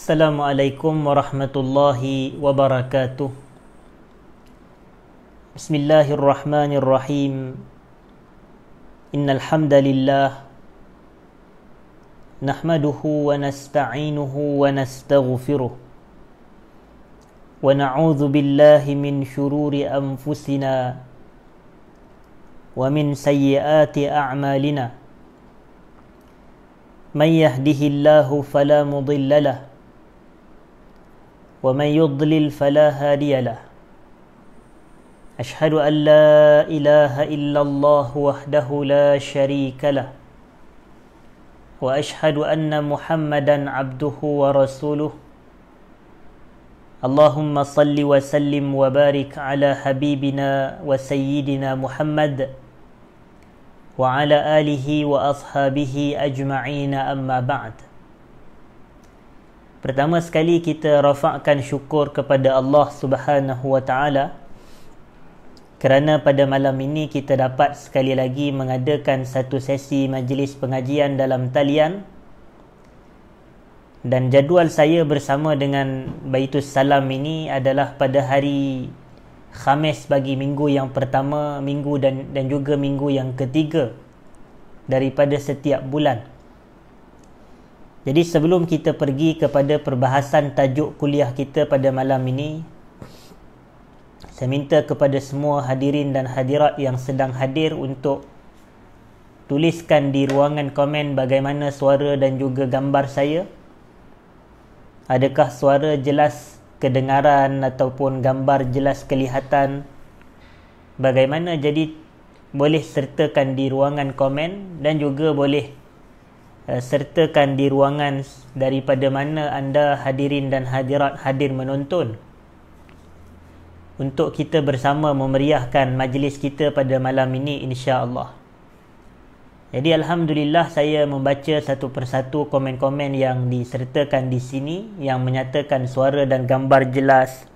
Assalamualaikum warahmatullahi wabarakatuh Bismillahirrahmanirrahim Innalhamdalillah Nahmaduhu wa nasta'inuhu wa nasta'ghufiruh Wa na'udhu billahi min syururi anfusina Wa min sayyiaati a'malina Man yahdihillahu falamudillalah ومن يضلل فلا هادي له أشهد أن لا إله إلا الله وحده لا شريك له وأشهد أن محمدا عبده ورسوله اللهم صل وسلم وبارك على حبيبنا وسيدنا محمد وعلى آله وأصحابه أجمعين أما بعد Pertama sekali kita rafakkan syukur kepada Allah Subhanahu Wa Taala kerana pada malam ini kita dapat sekali lagi mengadakan satu sesi majlis pengajian dalam talian dan jadual saya bersama dengan Baitus Salam ini adalah pada hari Khamis bagi minggu yang pertama, minggu dan dan juga minggu yang ketiga daripada setiap bulan. Jadi sebelum kita pergi kepada perbahasan tajuk kuliah kita pada malam ini Saya minta kepada semua hadirin dan hadirat yang sedang hadir untuk Tuliskan di ruangan komen bagaimana suara dan juga gambar saya Adakah suara jelas kedengaran ataupun gambar jelas kelihatan Bagaimana jadi boleh sertakan di ruangan komen dan juga boleh Eh, sertakan di ruangan daripada mana anda hadirin dan hadirat hadir menonton untuk kita bersama memeriahkan majlis kita pada malam ini insya-Allah. Jadi alhamdulillah saya membaca satu persatu komen-komen yang disertakan di sini yang menyatakan suara dan gambar jelas,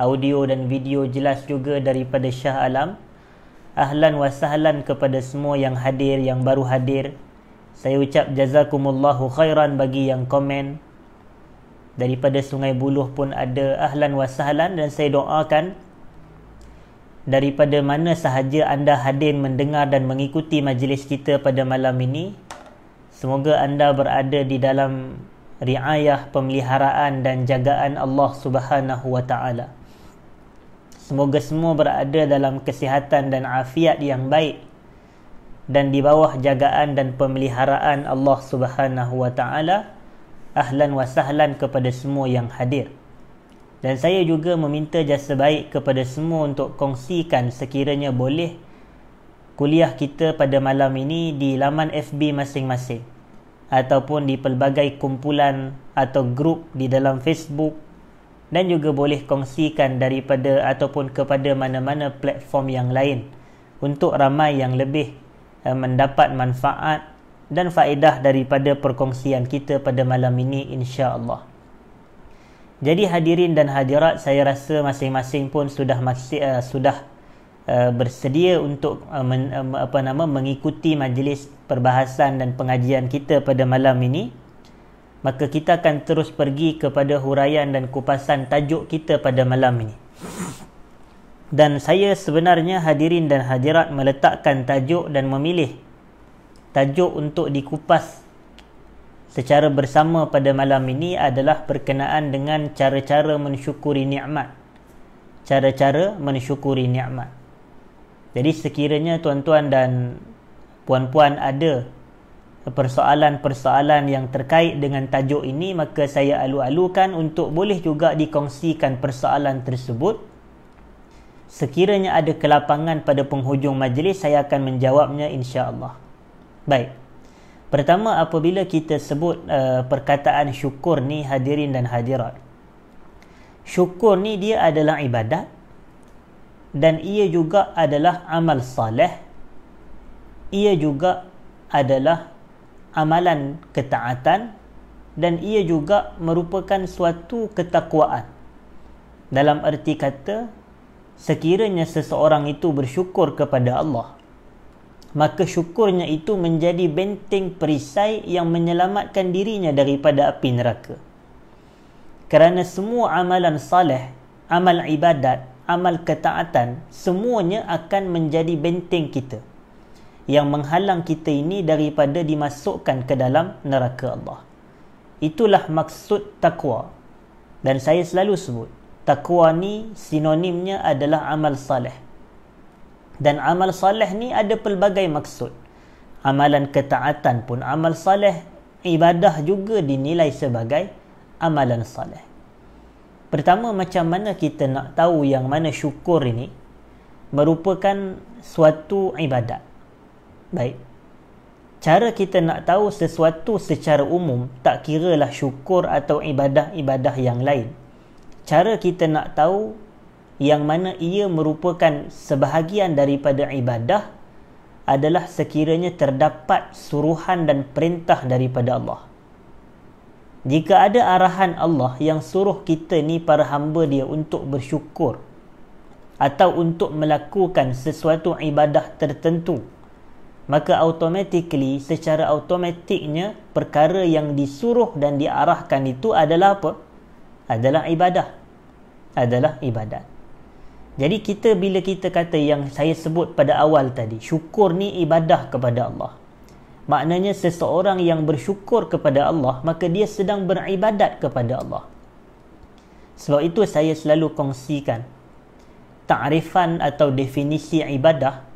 audio dan video jelas juga daripada Shah Alam. Ahlan wa sahlan kepada semua yang hadir yang baru hadir saya ucap jazakumullahu khairan bagi yang komen Daripada Sungai Buloh pun ada ahlan wa sahlan Dan saya doakan Daripada mana sahaja anda hadir mendengar dan mengikuti majlis kita pada malam ini Semoga anda berada di dalam riayah pemeliharaan dan jagaan Allah subhanahu wa ta'ala Semoga semua berada dalam kesihatan dan afiat yang baik dan di bawah jagaan dan pemeliharaan Allah Subhanahu wa taala ahlan wa sahlan kepada semua yang hadir dan saya juga meminta jasa baik kepada semua untuk kongsikan sekiranya boleh kuliah kita pada malam ini di laman FB masing-masing ataupun di pelbagai kumpulan atau grup di dalam Facebook dan juga boleh kongsikan daripada ataupun kepada mana-mana platform yang lain untuk ramai yang lebih uh, mendapat manfaat dan faedah daripada perkongsian kita pada malam ini insya-Allah. Jadi hadirin dan hadirat saya rasa masing-masing pun sudah maksi, uh, eh, sudah uh, bersedia untuk uh, men, uh, apa nama mengikuti majlis perbahasan dan pengajian kita pada malam ini. Maka kita akan terus pergi kepada huraian dan kupasan tajuk kita pada malam ini dan saya sebenarnya hadirin dan hadirat meletakkan tajuk dan memilih tajuk untuk dikupas secara bersama pada malam ini adalah berkenaan dengan cara-cara mensyukuri nikmat cara-cara mensyukuri nikmat jadi sekiranya tuan-tuan dan puan-puan ada persoalan-persoalan yang terkait dengan tajuk ini maka saya alu-alukan untuk boleh juga dikongsikan persoalan tersebut Sekiranya ada kelapangan pada penghujung majlis, saya akan menjawabnya insya-Allah. Baik. Pertama apabila kita sebut uh, perkataan syukur ni hadirin dan hadirat. Syukur ni dia adalah ibadat dan ia juga adalah amal saleh. Ia juga adalah amalan ketaatan dan ia juga merupakan suatu ketakwaan. Dalam erti kata sekiranya seseorang itu bersyukur kepada Allah maka syukurnya itu menjadi benteng perisai yang menyelamatkan dirinya daripada api neraka kerana semua amalan saleh amal ibadat amal ketaatan semuanya akan menjadi benteng kita yang menghalang kita ini daripada dimasukkan ke dalam neraka Allah itulah maksud takwa dan saya selalu sebut takwa ni sinonimnya adalah amal salih Dan amal salih ni ada pelbagai maksud. Amalan ketaatan pun amal salih ibadah juga dinilai sebagai amalan salih. Pertama macam mana kita nak tahu yang mana syukur ini merupakan suatu ibadat. Baik. Cara kita nak tahu sesuatu secara umum tak kiralah syukur atau ibadah-ibadah yang lain cara kita nak tahu yang mana ia merupakan sebahagian daripada ibadah adalah sekiranya terdapat suruhan dan perintah daripada Allah. Jika ada arahan Allah yang suruh kita ni para hamba dia untuk bersyukur atau untuk melakukan sesuatu ibadah tertentu, maka automatically secara automatiknya perkara yang disuruh dan diarahkan itu adalah apa? adalah ibadah adalah ibadat jadi kita bila kita kata yang saya sebut pada awal tadi syukur ni ibadah kepada Allah maknanya seseorang yang bersyukur kepada Allah maka dia sedang beribadat kepada Allah sebab itu saya selalu kongsikan ta'rifan atau definisi ibadah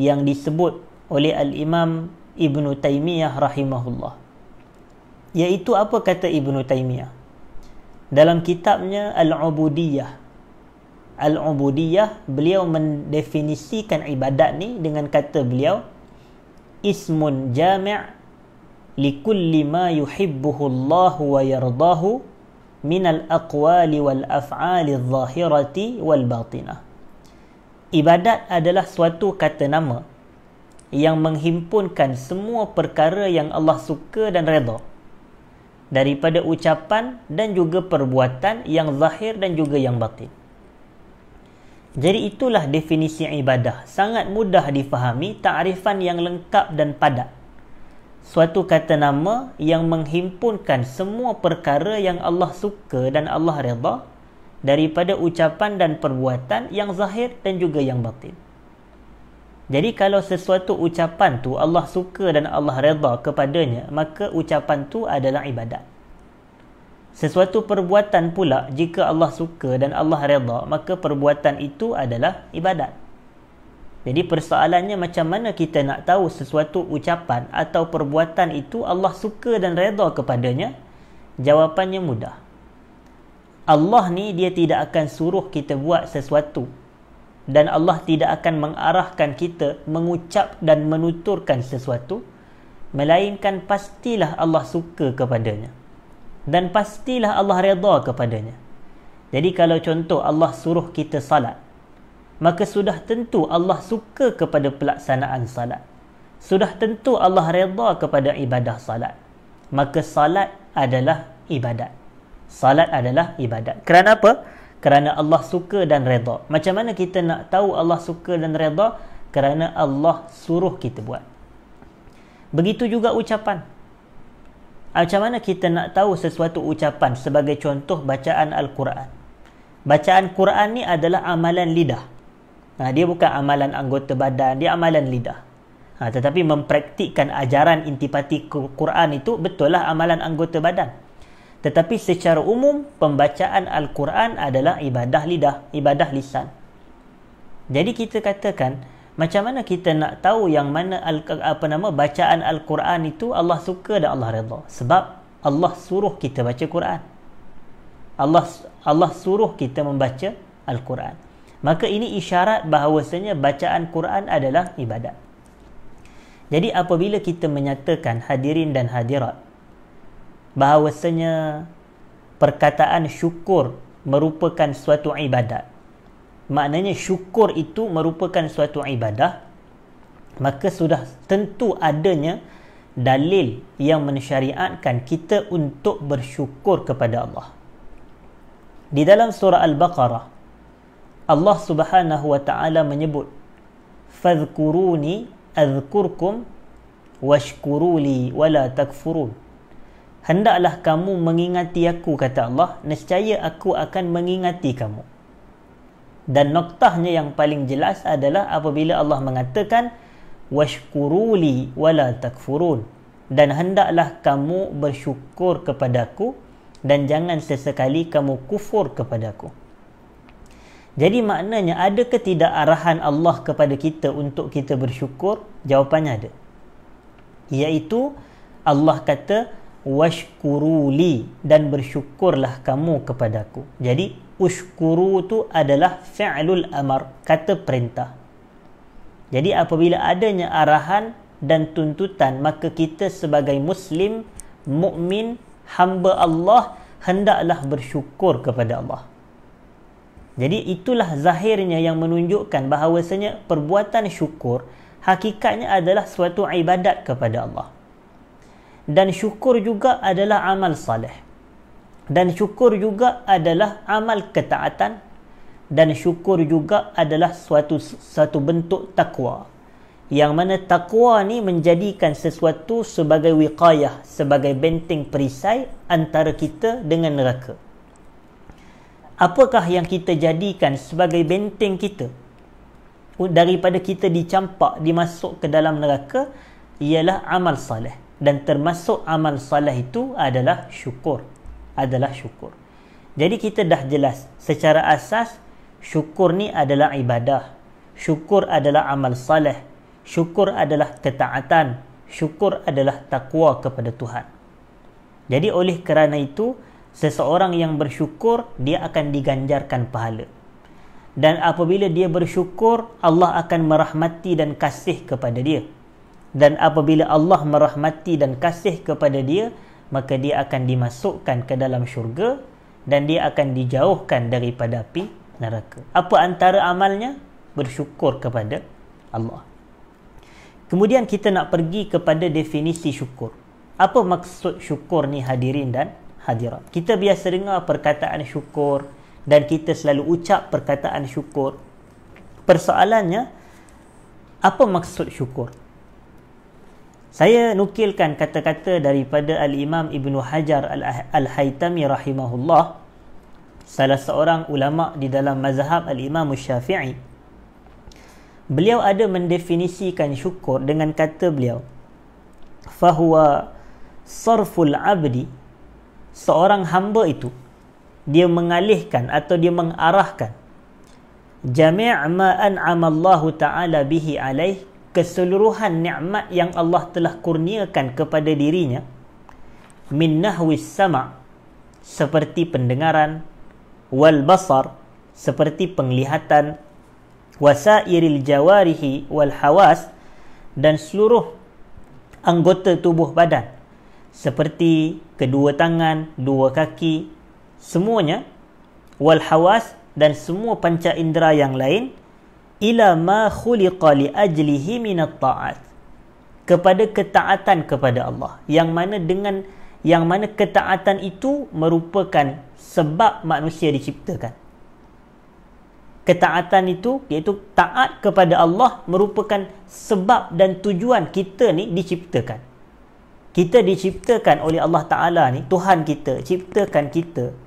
yang disebut oleh al-Imam Ibn Taymiyah rahimahullah iaitu apa kata Ibn Taymiyah dalam kitabnya Al-Ubudiyah Al-Ubudiyah beliau mendefinisikan ibadat ni dengan kata beliau ismun jami' li kulli ma yuhibbuhu Allah wa yardahu min al-aqwal wal af'al adh-dhahirati wal batinah Ibadat adalah suatu kata nama yang menghimpunkan semua perkara yang Allah suka dan redha daripada ucapan dan juga perbuatan yang zahir dan juga yang batin. Jadi itulah definisi ibadah. Sangat mudah difahami, takrifan yang lengkap dan padat. Suatu kata nama yang menghimpunkan semua perkara yang Allah suka dan Allah redha daripada ucapan dan perbuatan yang zahir dan juga yang batin. Jadi kalau sesuatu ucapan tu Allah suka dan Allah redha kepadanya, maka ucapan tu adalah ibadat. Sesuatu perbuatan pula jika Allah suka dan Allah redha, maka perbuatan itu adalah ibadat. Jadi persoalannya macam mana kita nak tahu sesuatu ucapan atau perbuatan itu Allah suka dan redha kepadanya? Jawapannya mudah. Allah ni dia tidak akan suruh kita buat sesuatu dan Allah tidak akan mengarahkan kita mengucap dan menuturkan sesuatu melainkan pastilah Allah suka kepadanya dan pastilah Allah reda kepadanya jadi kalau contoh Allah suruh kita salat maka sudah tentu Allah suka kepada pelaksanaan salat sudah tentu Allah reda kepada ibadah salat maka salat adalah ibadat salat adalah ibadat kerana apa kerana Allah suka dan reda. Macam mana kita nak tahu Allah suka dan reda? Kerana Allah suruh kita buat. Begitu juga ucapan. Ah, macam mana kita nak tahu sesuatu ucapan sebagai contoh bacaan Al-Quran? Bacaan Quran ni adalah amalan lidah. Nah, dia bukan amalan anggota badan, dia amalan lidah. Ha, tetapi mempraktikkan ajaran intipati Quran itu betullah amalan anggota badan. Tetapi secara umum pembacaan Al-Quran adalah ibadah lidah, ibadah lisan. Jadi kita katakan macam mana kita nak tahu yang mana al- apa nama bacaan Al-Quran itu Allah suka dan Allah redha? Sebab Allah suruh kita baca Quran. Allah Allah suruh kita membaca Al-Quran. Maka ini isyarat bahawasanya bacaan Quran adalah ibadat. Jadi apabila kita menyatakan hadirin dan hadirat bahawasanya perkataan syukur merupakan suatu ibadat. Maknanya syukur itu merupakan suatu ibadah, maka sudah tentu adanya dalil yang mensyariatkan kita untuk bersyukur kepada Allah. Di dalam surah Al-Baqarah, Allah Subhanahu wa taala menyebut fadhkuruni adhkurkum washkuruli wala takfurun hendaklah kamu mengingati aku kata Allah nescaya aku akan mengingati kamu dan noktahnya yang paling jelas adalah apabila Allah mengatakan washkuruli wala takfurun dan hendaklah kamu bersyukur kepada aku dan jangan sesekali kamu kufur kepada aku. jadi maknanya ada ketidak arahan Allah kepada kita untuk kita bersyukur jawapannya ada iaitu Allah kata washkuruli dan bersyukurlah kamu kepadaku. Jadi ushkuru tu adalah fi'lul amar, kata perintah. Jadi apabila adanya arahan dan tuntutan, maka kita sebagai muslim, mukmin, hamba Allah hendaklah bersyukur kepada Allah. Jadi itulah zahirnya yang menunjukkan bahawasanya perbuatan syukur hakikatnya adalah suatu ibadat kepada Allah dan syukur juga adalah amal salih. dan syukur juga adalah amal ketaatan dan syukur juga adalah suatu satu bentuk takwa yang mana takwa ni menjadikan sesuatu sebagai wiqayah sebagai benteng perisai antara kita dengan neraka apakah yang kita jadikan sebagai benteng kita daripada kita dicampak dimasuk ke dalam neraka ialah amal saleh dan termasuk amal salah itu adalah syukur adalah syukur jadi kita dah jelas secara asas syukur ni adalah ibadah syukur adalah amal salah, syukur adalah ketaatan syukur adalah takwa kepada Tuhan jadi oleh kerana itu seseorang yang bersyukur dia akan diganjarkan pahala dan apabila dia bersyukur Allah akan merahmati dan kasih kepada dia dan apabila Allah merahmati dan kasih kepada dia maka dia akan dimasukkan ke dalam syurga dan dia akan dijauhkan daripada api neraka apa antara amalnya bersyukur kepada Allah kemudian kita nak pergi kepada definisi syukur apa maksud syukur ni hadirin dan hadirat kita biasa dengar perkataan syukur dan kita selalu ucap perkataan syukur persoalannya apa maksud syukur saya nukilkan kata-kata daripada Al-Imam Ibn Hajar Al-Haytami rahimahullah Salah seorang ulama' di dalam mazhab Al-Imam Syafi'i Beliau ada mendefinisikan syukur dengan kata beliau Fahuwa sarful abdi Seorang hamba itu Dia mengalihkan atau dia mengarahkan Jami'a ma an'amallahu ta'ala bihi alaih keseluruhan nikmat yang Allah telah kurniakan kepada dirinya min nahwis sama seperti pendengaran wal basar seperti penglihatan wasairil jawarihi wal hawas dan seluruh anggota tubuh badan seperti kedua tangan, dua kaki semuanya wal hawas dan semua panca indera yang lain ila ma khuliqa li ajlihi min at-ta'at kepada ketaatan kepada Allah yang mana dengan yang mana ketaatan itu merupakan sebab manusia diciptakan ketaatan itu iaitu taat kepada Allah merupakan sebab dan tujuan kita ni diciptakan kita diciptakan oleh Allah Taala ni Tuhan kita ciptakan kita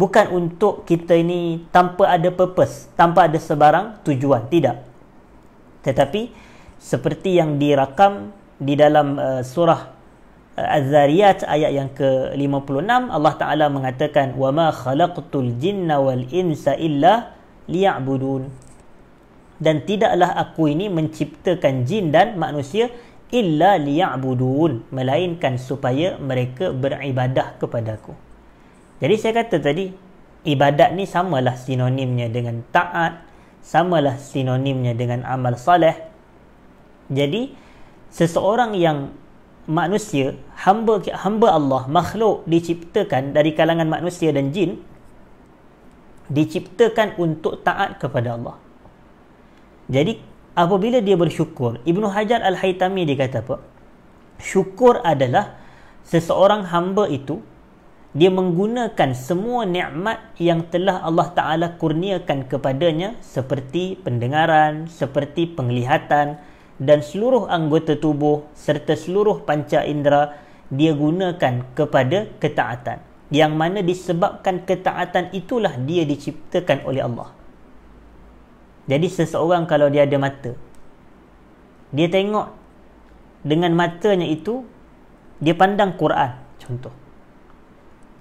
bukan untuk kita ini tanpa ada purpose, tanpa ada sebarang tujuan, tidak. Tetapi seperti yang dirakam di dalam uh, surah uh, Az-Zariyat ayat yang ke-56 Allah Taala mengatakan wa ma khalaqtul jinna wal insa liya'budun dan tidaklah aku ini menciptakan jin dan manusia illa liya'budun melainkan supaya mereka beribadah kepada aku jadi saya kata tadi ibadat ni samalah sinonimnya dengan taat, samalah sinonimnya dengan amal soleh. Jadi seseorang yang manusia, hamba hamba Allah, makhluk diciptakan dari kalangan manusia dan jin diciptakan untuk taat kepada Allah. Jadi apabila dia bersyukur, Ibnu Hajar Al-Haytami dia kata apa? Syukur adalah seseorang hamba itu dia menggunakan semua nikmat yang telah Allah Taala kurniakan kepadanya seperti pendengaran, seperti penglihatan dan seluruh anggota tubuh serta seluruh panca indera dia gunakan kepada ketaatan. Yang mana disebabkan ketaatan itulah dia diciptakan oleh Allah. Jadi seseorang kalau dia ada mata dia tengok dengan matanya itu dia pandang Quran contoh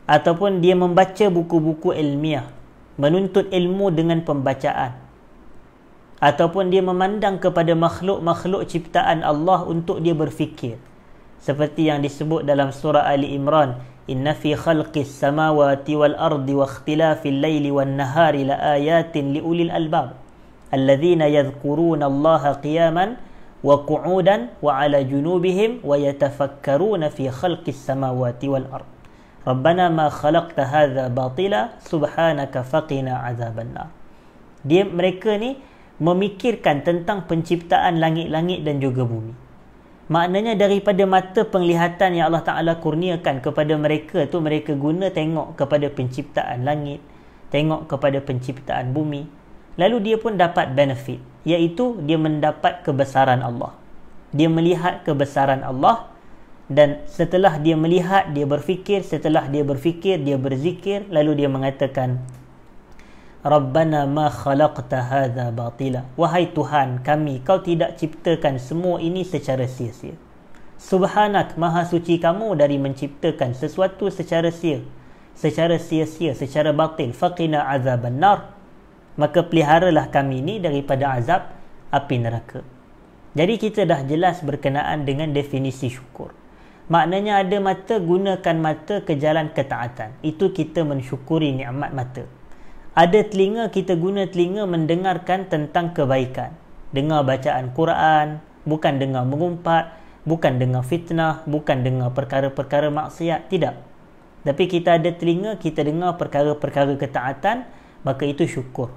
ataupun dia membaca buku-buku ilmiah menuntut ilmu dengan pembacaan ataupun dia memandang kepada makhluk-makhluk ciptaan Allah untuk dia berfikir seperti yang disebut dalam surah Ali Imran inna fi khalqis samawati wal ardi wa ikhtilafil laili wan nahari la ayatin laayatin liulil albab alladhina yadhkuruna Allah qiyaman wa qu'udan wa ala junubihim wa yatafakkaruna fi khalqis samawati wal ardi Rabbana ma khalaqta hadha batila subhanaka faqina azabanna. Dia mereka ni memikirkan tentang penciptaan langit-langit dan juga bumi. Maknanya daripada mata penglihatan yang Allah Ta'ala kurniakan kepada mereka tu mereka guna tengok kepada penciptaan langit, tengok kepada penciptaan bumi. Lalu dia pun dapat benefit iaitu dia mendapat kebesaran Allah. Dia melihat kebesaran Allah, dan setelah dia melihat dia berfikir setelah dia berfikir dia berzikir lalu dia mengatakan Rabbana ma khalaqta hadha batila wahai tuhan kami kau tidak ciptakan semua ini secara sia-sia subhanak maha suci kamu dari menciptakan sesuatu secara sia secara sia-sia secara batil faqina azaban nar maka peliharalah kami ini daripada azab api neraka jadi kita dah jelas berkenaan dengan definisi syukur Maknanya ada mata, gunakan mata ke jalan ketaatan. Itu kita mensyukuri nikmat mata. Ada telinga, kita guna telinga mendengarkan tentang kebaikan. Dengar bacaan Quran, bukan dengar mengumpat, bukan dengar fitnah, bukan dengar perkara-perkara maksiat, tidak. Tapi kita ada telinga, kita dengar perkara-perkara ketaatan, maka itu syukur.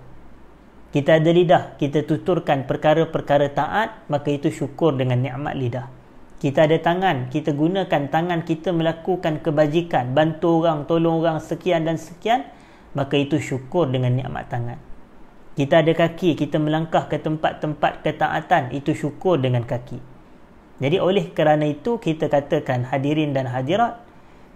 Kita ada lidah, kita tuturkan perkara-perkara taat, maka itu syukur dengan nikmat lidah kita ada tangan kita gunakan tangan kita melakukan kebajikan bantu orang tolong orang sekian dan sekian maka itu syukur dengan nikmat tangan kita ada kaki kita melangkah ke tempat-tempat ketaatan itu syukur dengan kaki jadi oleh kerana itu kita katakan hadirin dan hadirat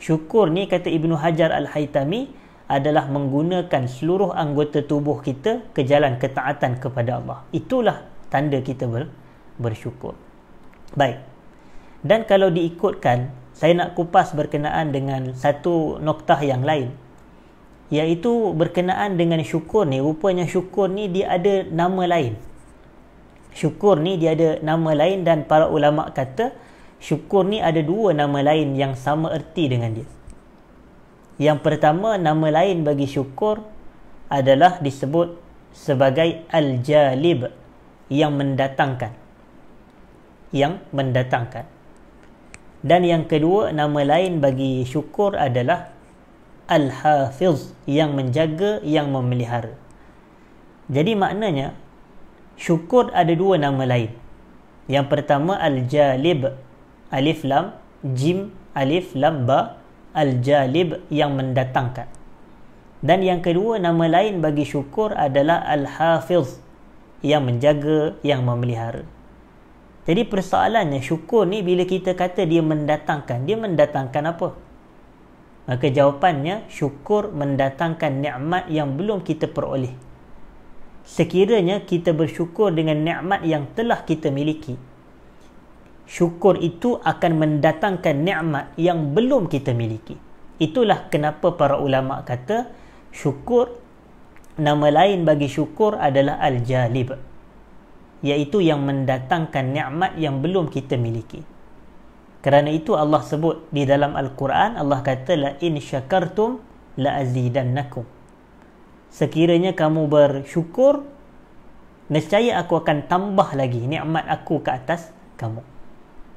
syukur ni kata Ibnu Hajar Al-Haytami adalah menggunakan seluruh anggota tubuh kita ke jalan ketaatan kepada Allah itulah tanda kita ber- bersyukur baik dan kalau diikutkan saya nak kupas berkenaan dengan satu noktah yang lain iaitu berkenaan dengan syukur ni rupanya syukur ni dia ada nama lain syukur ni dia ada nama lain dan para ulama kata syukur ni ada dua nama lain yang sama erti dengan dia yang pertama nama lain bagi syukur adalah disebut sebagai al-jalib yang mendatangkan yang mendatangkan dan yang kedua, nama lain bagi syukur adalah Al-Hafiz, yang menjaga, yang memelihara. Jadi maknanya, syukur ada dua nama lain. Yang pertama, Al-Jalib, Alif Lam, Jim, Alif Lam, Ba, Al-Jalib, yang mendatangkan. Dan yang kedua, nama lain bagi syukur adalah Al-Hafiz, yang menjaga, yang memelihara. Jadi persoalannya syukur ni bila kita kata dia mendatangkan, dia mendatangkan apa? Maka jawapannya syukur mendatangkan nikmat yang belum kita peroleh. Sekiranya kita bersyukur dengan nikmat yang telah kita miliki, syukur itu akan mendatangkan nikmat yang belum kita miliki. Itulah kenapa para ulama kata syukur nama lain bagi syukur adalah al-jalib iaitu yang mendatangkan nikmat yang belum kita miliki. Kerana itu Allah sebut di dalam Al-Quran Allah kata la in syakartum la azidannakum. Sekiranya kamu bersyukur nescaya aku akan tambah lagi nikmat aku ke atas kamu.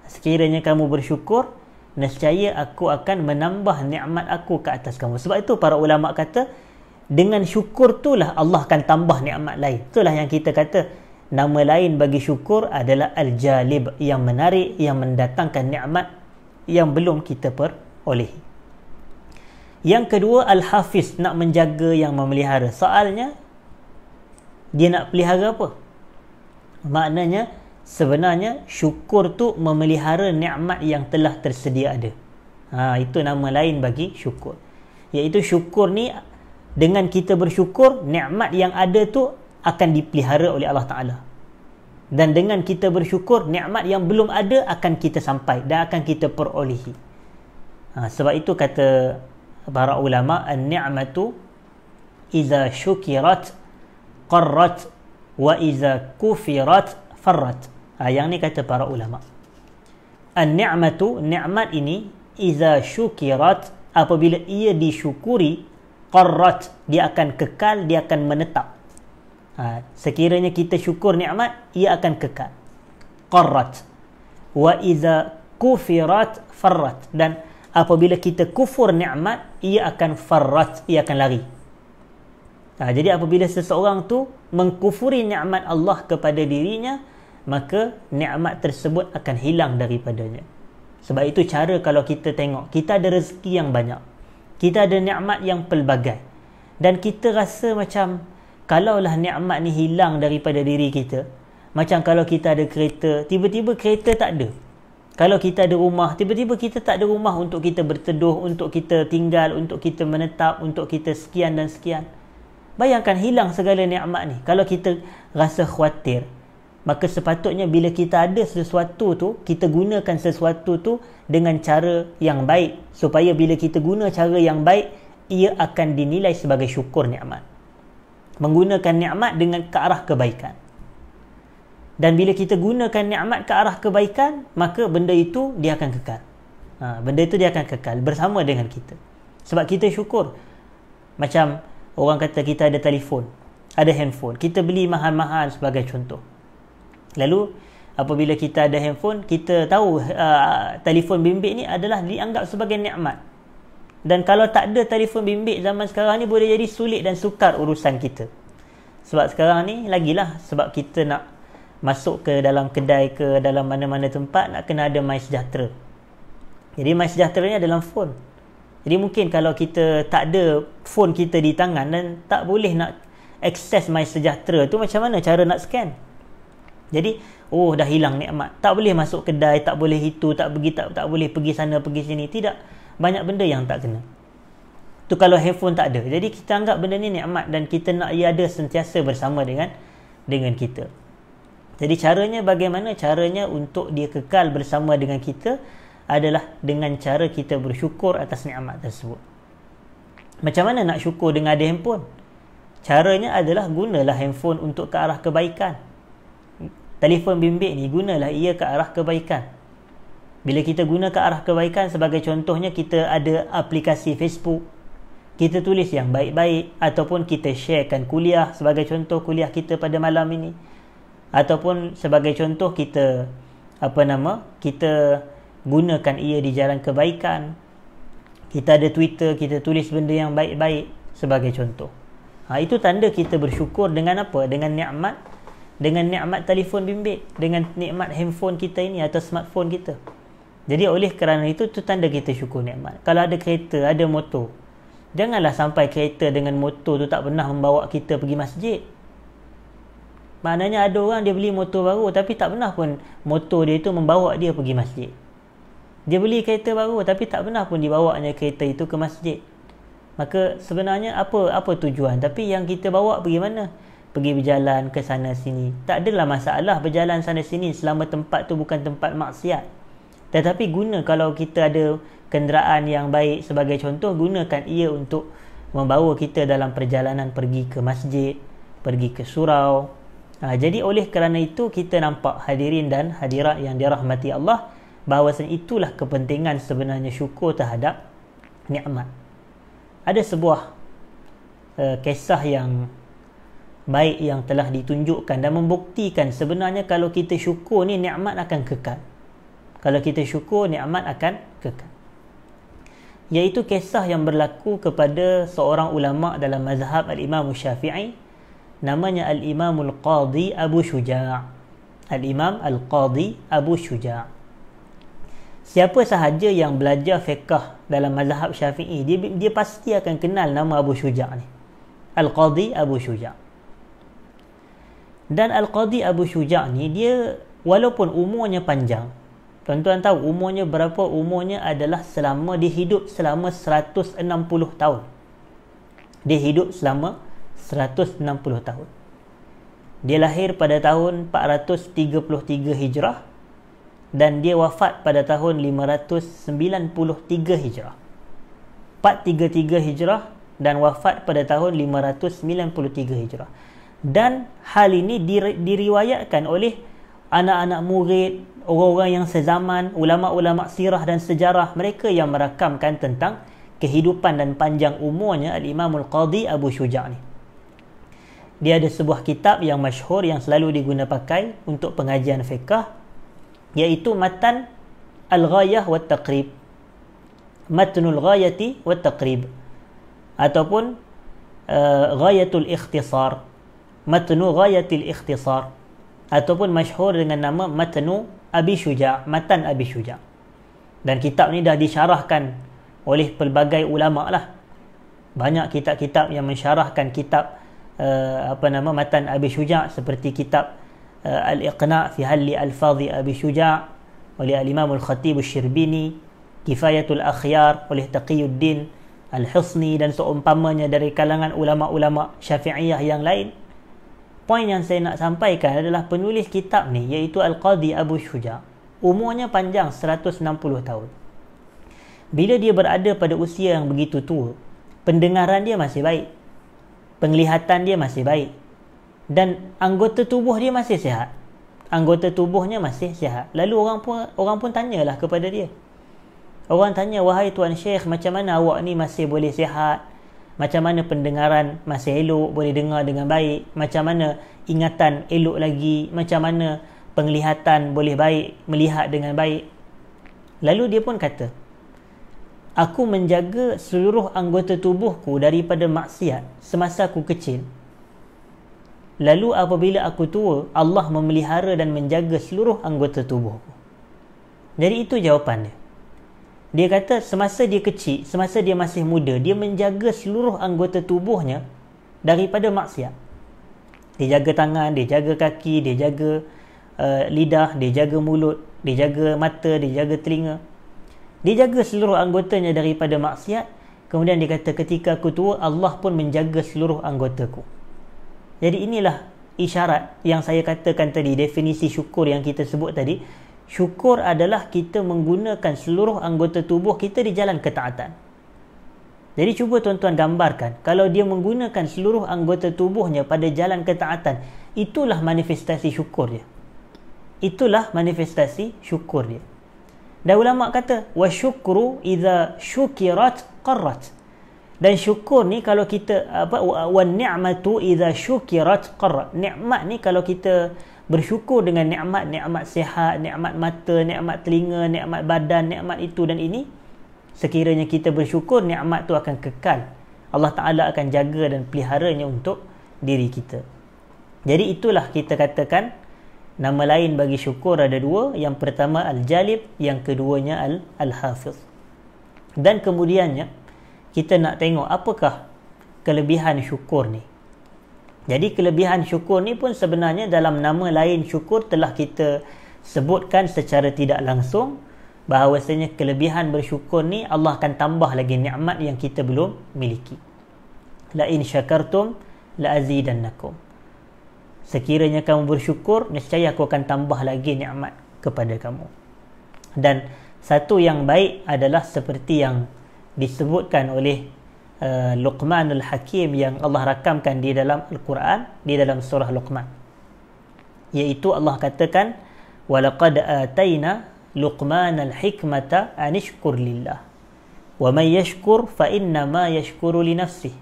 Sekiranya kamu bersyukur nescaya aku akan menambah nikmat aku ke atas kamu. Sebab itu para ulama kata dengan syukur itulah Allah akan tambah nikmat lain. Itulah yang kita kata Nama lain bagi syukur adalah Al-Jalib yang menarik, yang mendatangkan nikmat yang belum kita perolehi. Yang kedua Al-Hafiz nak menjaga yang memelihara. Soalnya dia nak pelihara apa? Maknanya sebenarnya syukur tu memelihara nikmat yang telah tersedia ada. Ha, itu nama lain bagi syukur. Yaitu syukur ni dengan kita bersyukur nikmat yang ada tu akan dipelihara oleh Allah Ta'ala dan dengan kita bersyukur nikmat yang belum ada akan kita sampai dan akan kita perolehi ha, sebab itu kata para ulama an-ni'matu iza syukirat qarrat wa iza kufirat farrat ha, yang ni kata para ulama an-ni'matu nikmat ini iza syukirat apabila ia disyukuri qarrat dia akan kekal dia akan menetap Ha, sekiranya kita syukur nikmat, ia akan kekal. Qarrat. Wa iza kufirat farrat. Dan apabila kita kufur nikmat, ia akan farrat, ia akan lari. Ha, jadi apabila seseorang tu mengkufuri nikmat Allah kepada dirinya, maka nikmat tersebut akan hilang daripadanya. Sebab itu cara kalau kita tengok, kita ada rezeki yang banyak. Kita ada nikmat yang pelbagai. Dan kita rasa macam, kalaulah nikmat ni hilang daripada diri kita macam kalau kita ada kereta tiba-tiba kereta tak ada kalau kita ada rumah tiba-tiba kita tak ada rumah untuk kita berteduh untuk kita tinggal untuk kita menetap untuk kita sekian dan sekian bayangkan hilang segala nikmat ni kalau kita rasa khawatir maka sepatutnya bila kita ada sesuatu tu kita gunakan sesuatu tu dengan cara yang baik supaya bila kita guna cara yang baik ia akan dinilai sebagai syukur nikmat menggunakan nikmat dengan ke arah kebaikan. Dan bila kita gunakan nikmat ke arah kebaikan, maka benda itu dia akan kekal. Ha, benda itu dia akan kekal bersama dengan kita. Sebab kita syukur. Macam orang kata kita ada telefon, ada handphone. Kita beli mahal-mahal sebagai contoh. Lalu apabila kita ada handphone, kita tahu uh, telefon bimbit ni adalah dianggap sebagai nikmat. Dan kalau tak ada telefon bimbit zaman sekarang ni boleh jadi sulit dan sukar urusan kita. Sebab sekarang ni lagilah sebab kita nak masuk ke dalam kedai ke dalam mana-mana tempat nak kena ada My Sejahtera. Jadi My Sejahtera ni dalam phone. Jadi mungkin kalau kita tak ada phone kita di tangan dan tak boleh nak akses My Sejahtera tu macam mana cara nak scan? Jadi oh dah hilang nikmat. Tak boleh masuk kedai, tak boleh itu, tak pergi tak tak boleh pergi sana pergi sini. Tidak banyak benda yang tak kena tu kalau handphone tak ada jadi kita anggap benda ni nikmat dan kita nak ia ada sentiasa bersama dengan dengan kita jadi caranya bagaimana caranya untuk dia kekal bersama dengan kita adalah dengan cara kita bersyukur atas nikmat tersebut macam mana nak syukur dengan ada handphone caranya adalah gunalah handphone untuk ke arah kebaikan telefon bimbit ni gunalah ia ke arah kebaikan bila kita guna ke arah kebaikan sebagai contohnya kita ada aplikasi Facebook kita tulis yang baik-baik ataupun kita sharekan kuliah sebagai contoh kuliah kita pada malam ini ataupun sebagai contoh kita apa nama kita gunakan ia di jalan kebaikan kita ada Twitter kita tulis benda yang baik-baik sebagai contoh ha, itu tanda kita bersyukur dengan apa dengan nikmat dengan nikmat telefon bimbit dengan nikmat handphone kita ini atau smartphone kita jadi oleh kerana itu tu tanda kita syukur nikmat. Kalau ada kereta, ada motor. Janganlah sampai kereta dengan motor tu tak pernah membawa kita pergi masjid. Maknanya ada orang dia beli motor baru tapi tak pernah pun motor dia itu membawa dia pergi masjid. Dia beli kereta baru tapi tak pernah pun dibawanya kereta itu ke masjid. Maka sebenarnya apa apa tujuan tapi yang kita bawa pergi mana? Pergi berjalan ke sana sini. Tak adalah masalah berjalan sana sini selama tempat tu bukan tempat maksiat. Tetapi guna kalau kita ada kenderaan yang baik sebagai contoh gunakan ia untuk membawa kita dalam perjalanan pergi ke masjid, pergi ke surau. Ha, jadi oleh kerana itu kita nampak hadirin dan hadirat yang dirahmati Allah bahawa itulah kepentingan sebenarnya syukur terhadap nikmat. Ada sebuah uh, kisah yang baik yang telah ditunjukkan dan membuktikan sebenarnya kalau kita syukur ni nikmat akan kekal kalau kita syukur nikmat akan kekal iaitu kisah yang berlaku kepada seorang ulama dalam mazhab al-Imam Syafi'i namanya al-Imam al-Qadi Abu Syuja' al-Imam al-Qadi Abu Syuja' siapa sahaja yang belajar fiqh dalam mazhab Syafi'i dia dia pasti akan kenal nama Abu Syuja' ni al-Qadi Abu Syuja' dan al-Qadi Abu Syuja' ni dia walaupun umurnya panjang Tuan-tuan tahu umurnya berapa? Umurnya adalah selama dia hidup selama 160 tahun. Dia hidup selama 160 tahun. Dia lahir pada tahun 433 Hijrah dan dia wafat pada tahun 593 Hijrah. 433 Hijrah dan wafat pada tahun 593 Hijrah. Dan hal ini diriwayatkan oleh anak-anak murid orang-orang yang sezaman, ulama-ulama sirah dan sejarah mereka yang merakamkan tentang kehidupan dan panjang umurnya Al-Imamul Qadi Abu Syuja' ni. Dia ada sebuah kitab yang masyhur yang selalu diguna pakai untuk pengajian fiqah iaitu Matan Al-Ghayah wa Taqrib. Matnul Ghayati wa Taqrib ataupun uh, Ghayatul Ikhtisar. Matnu Ghayatil Ikhtisar ataupun masyhur dengan nama Matnu Abi Syuja, Matan Abi Syuja. Dan kitab ni dah disyarahkan oleh pelbagai ulama lah. Banyak kitab-kitab yang mensyarahkan kitab uh, apa nama Matan Abi Syuja seperti kitab uh, Al-Iqna fi Halli Al-Fadhi Abi Syuja oleh Al-Imam Al-Khatib Al-Shirbini, Kifayatul Akhyar oleh Taqiyuddin Al-Husni dan seumpamanya dari kalangan ulama-ulama Syafi'iyah yang lain poin yang saya nak sampaikan adalah penulis kitab ni iaitu Al-Qadhi Abu Shuja umurnya panjang 160 tahun bila dia berada pada usia yang begitu tua pendengaran dia masih baik penglihatan dia masih baik dan anggota tubuh dia masih sihat anggota tubuhnya masih sihat lalu orang pun orang pun tanyalah kepada dia orang tanya wahai tuan syekh macam mana awak ni masih boleh sihat macam mana pendengaran masih elok boleh dengar dengan baik macam mana ingatan elok lagi macam mana penglihatan boleh baik melihat dengan baik lalu dia pun kata aku menjaga seluruh anggota tubuhku daripada maksiat semasa aku kecil lalu apabila aku tua Allah memelihara dan menjaga seluruh anggota tubuhku jadi itu jawapannya. Dia kata semasa dia kecil, semasa dia masih muda, dia menjaga seluruh anggota tubuhnya daripada maksiat. Dia jaga tangan, dia jaga kaki, dia jaga uh, lidah, dia jaga mulut, dia jaga mata, dia jaga telinga. Dia jaga seluruh anggotanya daripada maksiat. Kemudian dia kata ketika aku tua, Allah pun menjaga seluruh anggotaku. Jadi inilah isyarat yang saya katakan tadi, definisi syukur yang kita sebut tadi syukur adalah kita menggunakan seluruh anggota tubuh kita di jalan ketaatan. Jadi cuba tuan-tuan gambarkan, kalau dia menggunakan seluruh anggota tubuhnya pada jalan ketaatan, itulah manifestasi syukur dia. Itulah manifestasi syukur dia. Dan ulama kata, wa syukru iza syukirat qarrat. Dan syukur ni kalau kita apa wa ni'matu idza syukirat qarrat. Nikmat ni kalau kita bersyukur dengan nikmat nikmat sihat nikmat mata nikmat telinga nikmat badan nikmat itu dan ini sekiranya kita bersyukur nikmat tu akan kekal Allah Taala akan jaga dan peliharanya untuk diri kita jadi itulah kita katakan nama lain bagi syukur ada dua yang pertama al-jalib yang keduanya al-hafiz dan kemudiannya kita nak tengok apakah kelebihan syukur ni jadi kelebihan syukur ni pun sebenarnya dalam nama lain syukur telah kita sebutkan secara tidak langsung bahawasanya kelebihan bersyukur ni Allah akan tambah lagi nikmat yang kita belum miliki. La in syakartum la azidannakum. Sekiranya kamu bersyukur, niscaya aku akan tambah lagi nikmat kepada kamu. Dan satu yang baik adalah seperti yang disebutkan oleh Eh, Luqmanul Hakim yang Allah rakamkan di dalam Al-Quran di dalam surah Luqman iaitu Allah katakan walaqad atayna luqmanal hikmata an lillah wa man yashkur fa inna ma yashkuru li nafsihi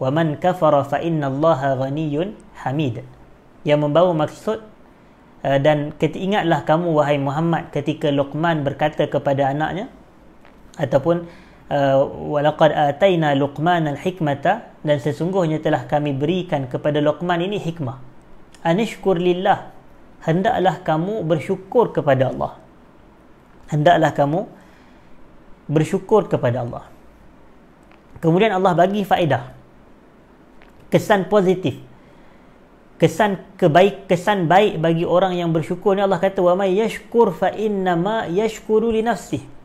wa man kafara fa inna Allah ghaniyyun hamid yang membawa maksud eh, dan ingatlah kamu wahai Muhammad ketika Luqman berkata kepada anaknya ataupun Uh, walaqad atayna luqman al-hikmata dan sesungguhnya telah kami berikan kepada Luqman ini hikmah. Anishkur lillah. Hendaklah kamu bersyukur kepada Allah. Hendaklah kamu bersyukur kepada Allah. Kemudian Allah bagi faedah. Kesan positif. Kesan kebaik, kesan baik bagi orang yang bersyukur ni Allah kata wa may yashkur fa inna ma yashkuru li nafsihi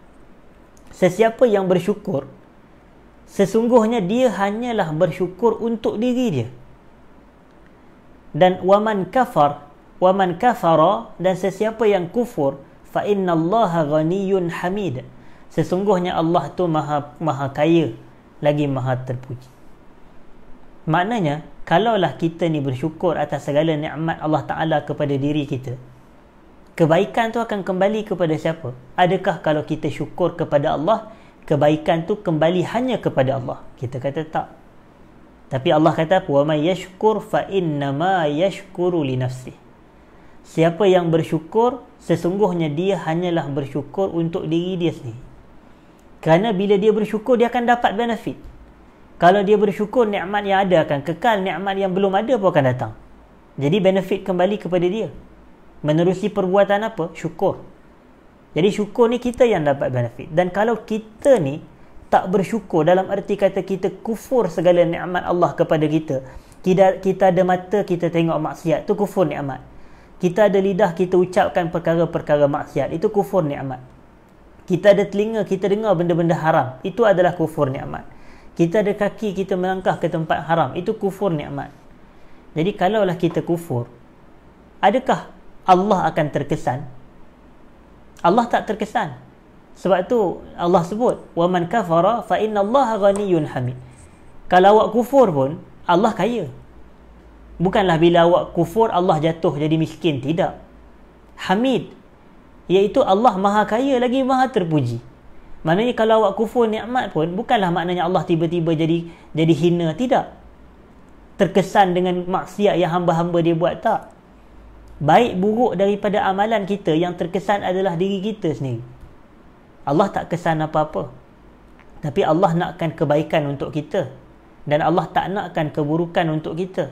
sesiapa yang bersyukur sesungguhnya dia hanyalah bersyukur untuk diri dia dan waman kafar waman kafara dan sesiapa yang kufur fa innallaha ghaniyyun hamid sesungguhnya Allah tu maha maha kaya lagi maha terpuji maknanya kalaulah kita ni bersyukur atas segala nikmat Allah taala kepada diri kita kebaikan tu akan kembali kepada siapa? Adakah kalau kita syukur kepada Allah, kebaikan tu kembali hanya kepada Allah? Kita kata tak. Tapi Allah kata, "Wa may yashkur fa inna ma yashkuru li nafsi." Siapa yang bersyukur, sesungguhnya dia hanyalah bersyukur untuk diri dia sendiri. Kerana bila dia bersyukur, dia akan dapat benefit. Kalau dia bersyukur, nikmat yang ada akan kekal, nikmat yang belum ada pun akan datang. Jadi benefit kembali kepada dia menerusi perbuatan apa? Syukur. Jadi syukur ni kita yang dapat benefit. Dan kalau kita ni tak bersyukur dalam erti kata kita kufur segala nikmat Allah kepada kita. Kita, kita ada mata kita tengok maksiat tu kufur nikmat. Kita ada lidah kita ucapkan perkara-perkara maksiat itu kufur nikmat. Kita ada telinga kita dengar benda-benda haram itu adalah kufur nikmat. Kita ada kaki kita melangkah ke tempat haram itu kufur nikmat. Jadi kalaulah kita kufur adakah Allah akan terkesan. Allah tak terkesan. Sebab tu Allah sebut, "Wa man kafara fa inna Allah ghaniyyun hamid." Kalau awak kufur pun, Allah kaya. Bukanlah bila awak kufur Allah jatuh jadi miskin, tidak. Hamid iaitu Allah Maha Kaya lagi Maha Terpuji. Maknanya kalau awak kufur nikmat pun bukanlah maknanya Allah tiba-tiba jadi jadi hina, tidak. Terkesan dengan maksiat yang hamba-hamba dia buat tak? baik buruk daripada amalan kita yang terkesan adalah diri kita sendiri. Allah tak kesan apa-apa. Tapi Allah nakkan kebaikan untuk kita dan Allah tak nakkan keburukan untuk kita.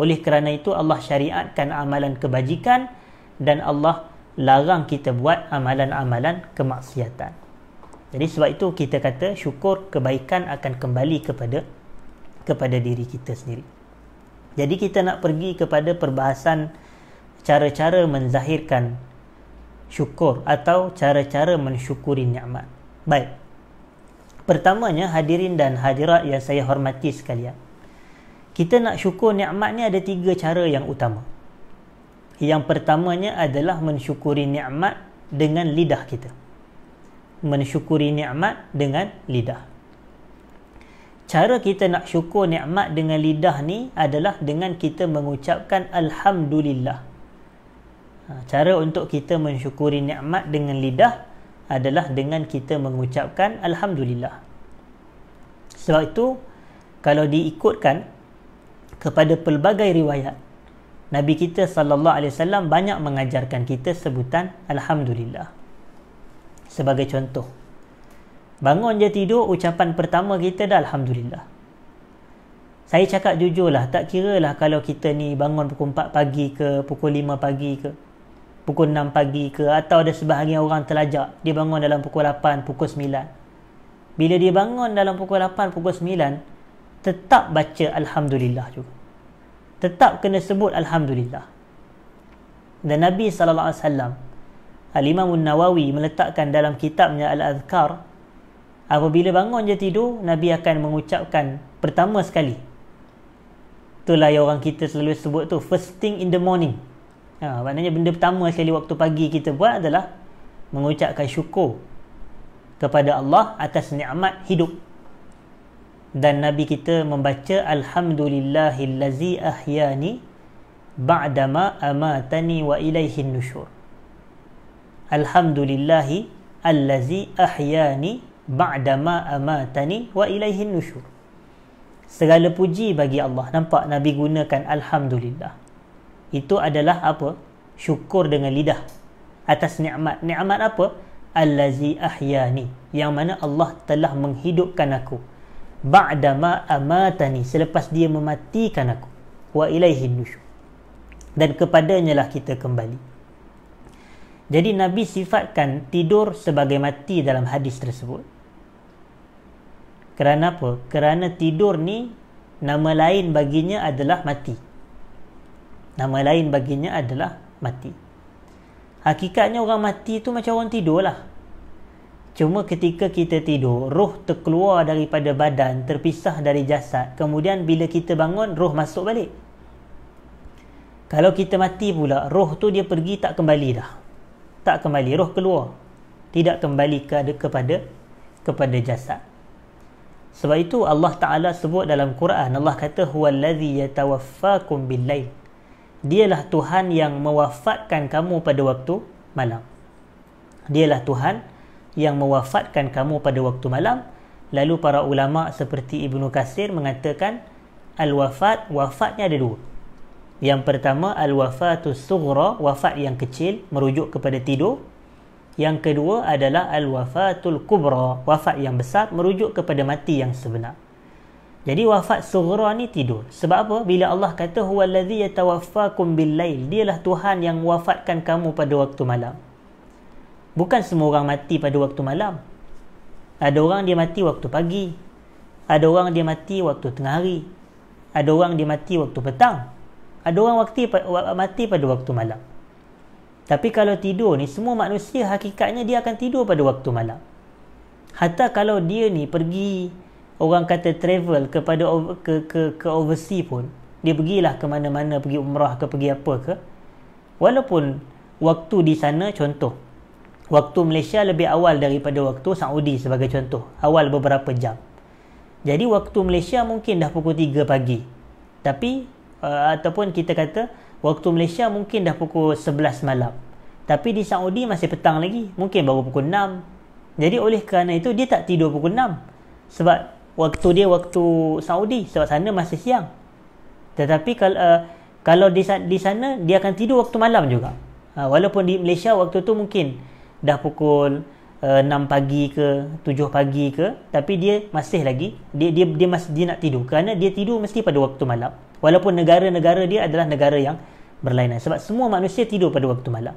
Oleh kerana itu Allah syariatkan amalan kebajikan dan Allah larang kita buat amalan-amalan kemaksiatan. Jadi sebab itu kita kata syukur kebaikan akan kembali kepada kepada diri kita sendiri. Jadi kita nak pergi kepada perbahasan cara-cara menzahirkan syukur atau cara-cara mensyukuri nikmat. Baik. Pertamanya hadirin dan hadirat yang saya hormati sekalian. Kita nak syukur nikmat ni ada tiga cara yang utama. Yang pertamanya adalah mensyukuri nikmat dengan lidah kita. Mensyukuri nikmat dengan lidah. Cara kita nak syukur nikmat dengan lidah ni adalah dengan kita mengucapkan alhamdulillah. Ha, cara untuk kita mensyukuri nikmat dengan lidah adalah dengan kita mengucapkan alhamdulillah. Sebab itu kalau diikutkan kepada pelbagai riwayat Nabi kita sallallahu alaihi wasallam banyak mengajarkan kita sebutan alhamdulillah. Sebagai contoh. Bangun je tidur ucapan pertama kita dah alhamdulillah. Saya cakap jujurlah tak kiralah kalau kita ni bangun pukul 4 pagi ke pukul 5 pagi ke pukul 6 pagi ke atau ada sebahagian orang terlajak dia bangun dalam pukul 8 pukul 9 bila dia bangun dalam pukul 8 pukul 9 tetap baca alhamdulillah juga tetap kena sebut alhamdulillah dan Nabi saw. alaihi wasallam Al-Imam nawawi meletakkan dalam kitabnya Al-Azkar apabila bangun je tidur Nabi akan mengucapkan pertama sekali itulah yang orang kita selalu sebut tu first thing in the morning Ha, maknanya benda pertama sekali waktu pagi kita buat adalah mengucapkan syukur kepada Allah atas nikmat hidup. Dan Nabi kita membaca Alhamdulillahillazi ahyani ba'dama amatani wa ilaihin nushur. Alhamdulillahi allazi ahyani ba'dama amatani wa ilaihin nushur. Segala puji bagi Allah. Nampak Nabi gunakan Alhamdulillah itu adalah apa? Syukur dengan lidah atas nikmat. Nikmat apa? Allazi ahyani, yang mana Allah telah menghidupkan aku. Ba'dama amatani, selepas dia mematikan aku. Wa ilaihi nusyur. Dan kepadanya lah kita kembali. Jadi Nabi sifatkan tidur sebagai mati dalam hadis tersebut. Kerana apa? Kerana tidur ni nama lain baginya adalah mati. Nama lain baginya adalah mati. Hakikatnya orang mati tu macam orang lah. Cuma ketika kita tidur, roh terkeluar daripada badan, terpisah dari jasad. Kemudian bila kita bangun, roh masuk balik. Kalau kita mati pula, roh tu dia pergi tak kembali dah. Tak kembali, roh keluar. Tidak kembali ke kepada kepada jasad. Sebab itu Allah Taala sebut dalam Quran, Allah kata huwallazi yatawaffakum bil-lail dialah Tuhan yang mewafatkan kamu pada waktu malam. Dialah Tuhan yang mewafatkan kamu pada waktu malam. Lalu para ulama seperti Ibnu Kasir mengatakan al-wafat wafatnya ada dua. Yang pertama al-wafatu sughra wafat yang kecil merujuk kepada tidur. Yang kedua adalah al-wafatul kubra wafat yang besar merujuk kepada mati yang sebenar. Jadi wafat sughra ni tidur. Sebab apa? Bila Allah kata huwallazi yatawaffakum billail, dialah Tuhan yang wafatkan kamu pada waktu malam. Bukan semua orang mati pada waktu malam. Ada orang dia mati waktu pagi. Ada orang dia mati waktu tengah hari. Ada orang dia mati waktu petang. Ada orang waktu mati pada waktu malam. Tapi kalau tidur ni semua manusia hakikatnya dia akan tidur pada waktu malam. Hatta kalau dia ni pergi orang kata travel kepada ke ke ke overseas pun dia pergilah ke mana-mana pergi umrah ke pergi apa ke walaupun waktu di sana contoh waktu Malaysia lebih awal daripada waktu Saudi sebagai contoh awal beberapa jam jadi waktu Malaysia mungkin dah pukul 3 pagi tapi uh, ataupun kita kata waktu Malaysia mungkin dah pukul 11 malam tapi di Saudi masih petang lagi mungkin baru pukul 6 jadi oleh kerana itu dia tak tidur pukul 6 sebab waktu dia waktu Saudi sebab sana masih siang. Tetapi kalau uh, eh, kalau di di sana dia akan tidur waktu malam juga. Uh, walaupun di Malaysia waktu tu mungkin dah pukul uh, eh, 6 pagi ke 7 pagi ke tapi dia masih lagi dia dia dia masih dia nak tidur kerana dia tidur mesti pada waktu malam. Walaupun negara-negara dia adalah negara yang berlainan sebab semua manusia tidur pada waktu malam.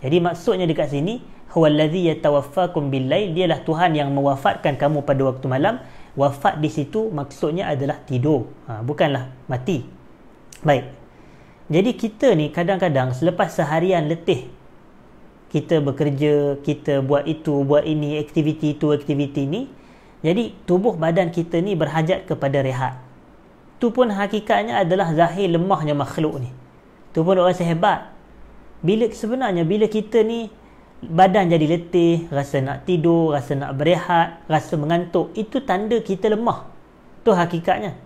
Jadi maksudnya dekat sini huwallazi yatawaffakum billail dialah tuhan yang mewafatkan kamu pada waktu malam wafat di situ maksudnya adalah tidur ha, bukanlah mati baik jadi kita ni kadang-kadang selepas seharian letih kita bekerja kita buat itu buat ini aktiviti itu aktiviti ni jadi tubuh badan kita ni berhajat kepada rehat tu pun hakikatnya adalah zahir lemahnya makhluk ni tu pun orang sehebat bila sebenarnya bila kita ni badan jadi letih, rasa nak tidur, rasa nak berehat, rasa mengantuk, itu tanda kita lemah. Tu hakikatnya.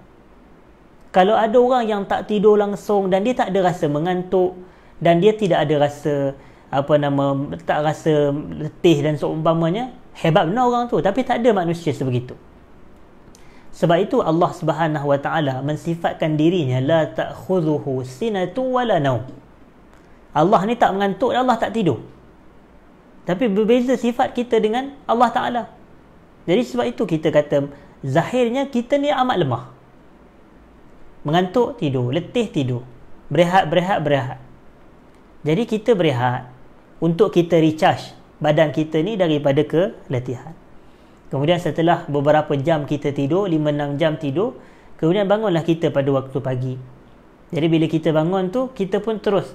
Kalau ada orang yang tak tidur langsung dan dia tak ada rasa mengantuk dan dia tidak ada rasa apa nama tak rasa letih dan seumpamanya, hebat benar orang tu tapi tak ada manusia sebegitu. Sebab itu Allah Subhanahu Wa Taala mensifatkan dirinya la ta'khuzuhu sinatu wala naum. Allah ni tak mengantuk, Allah tak tidur. Tapi berbeza sifat kita dengan Allah Ta'ala. Jadi sebab itu kita kata, zahirnya kita ni amat lemah. Mengantuk, tidur. Letih, tidur. Berehat, berehat, berehat. Jadi kita berehat untuk kita recharge badan kita ni daripada keletihan. Kemudian setelah beberapa jam kita tidur, 5-6 jam tidur, kemudian bangunlah kita pada waktu pagi. Jadi bila kita bangun tu, kita pun terus.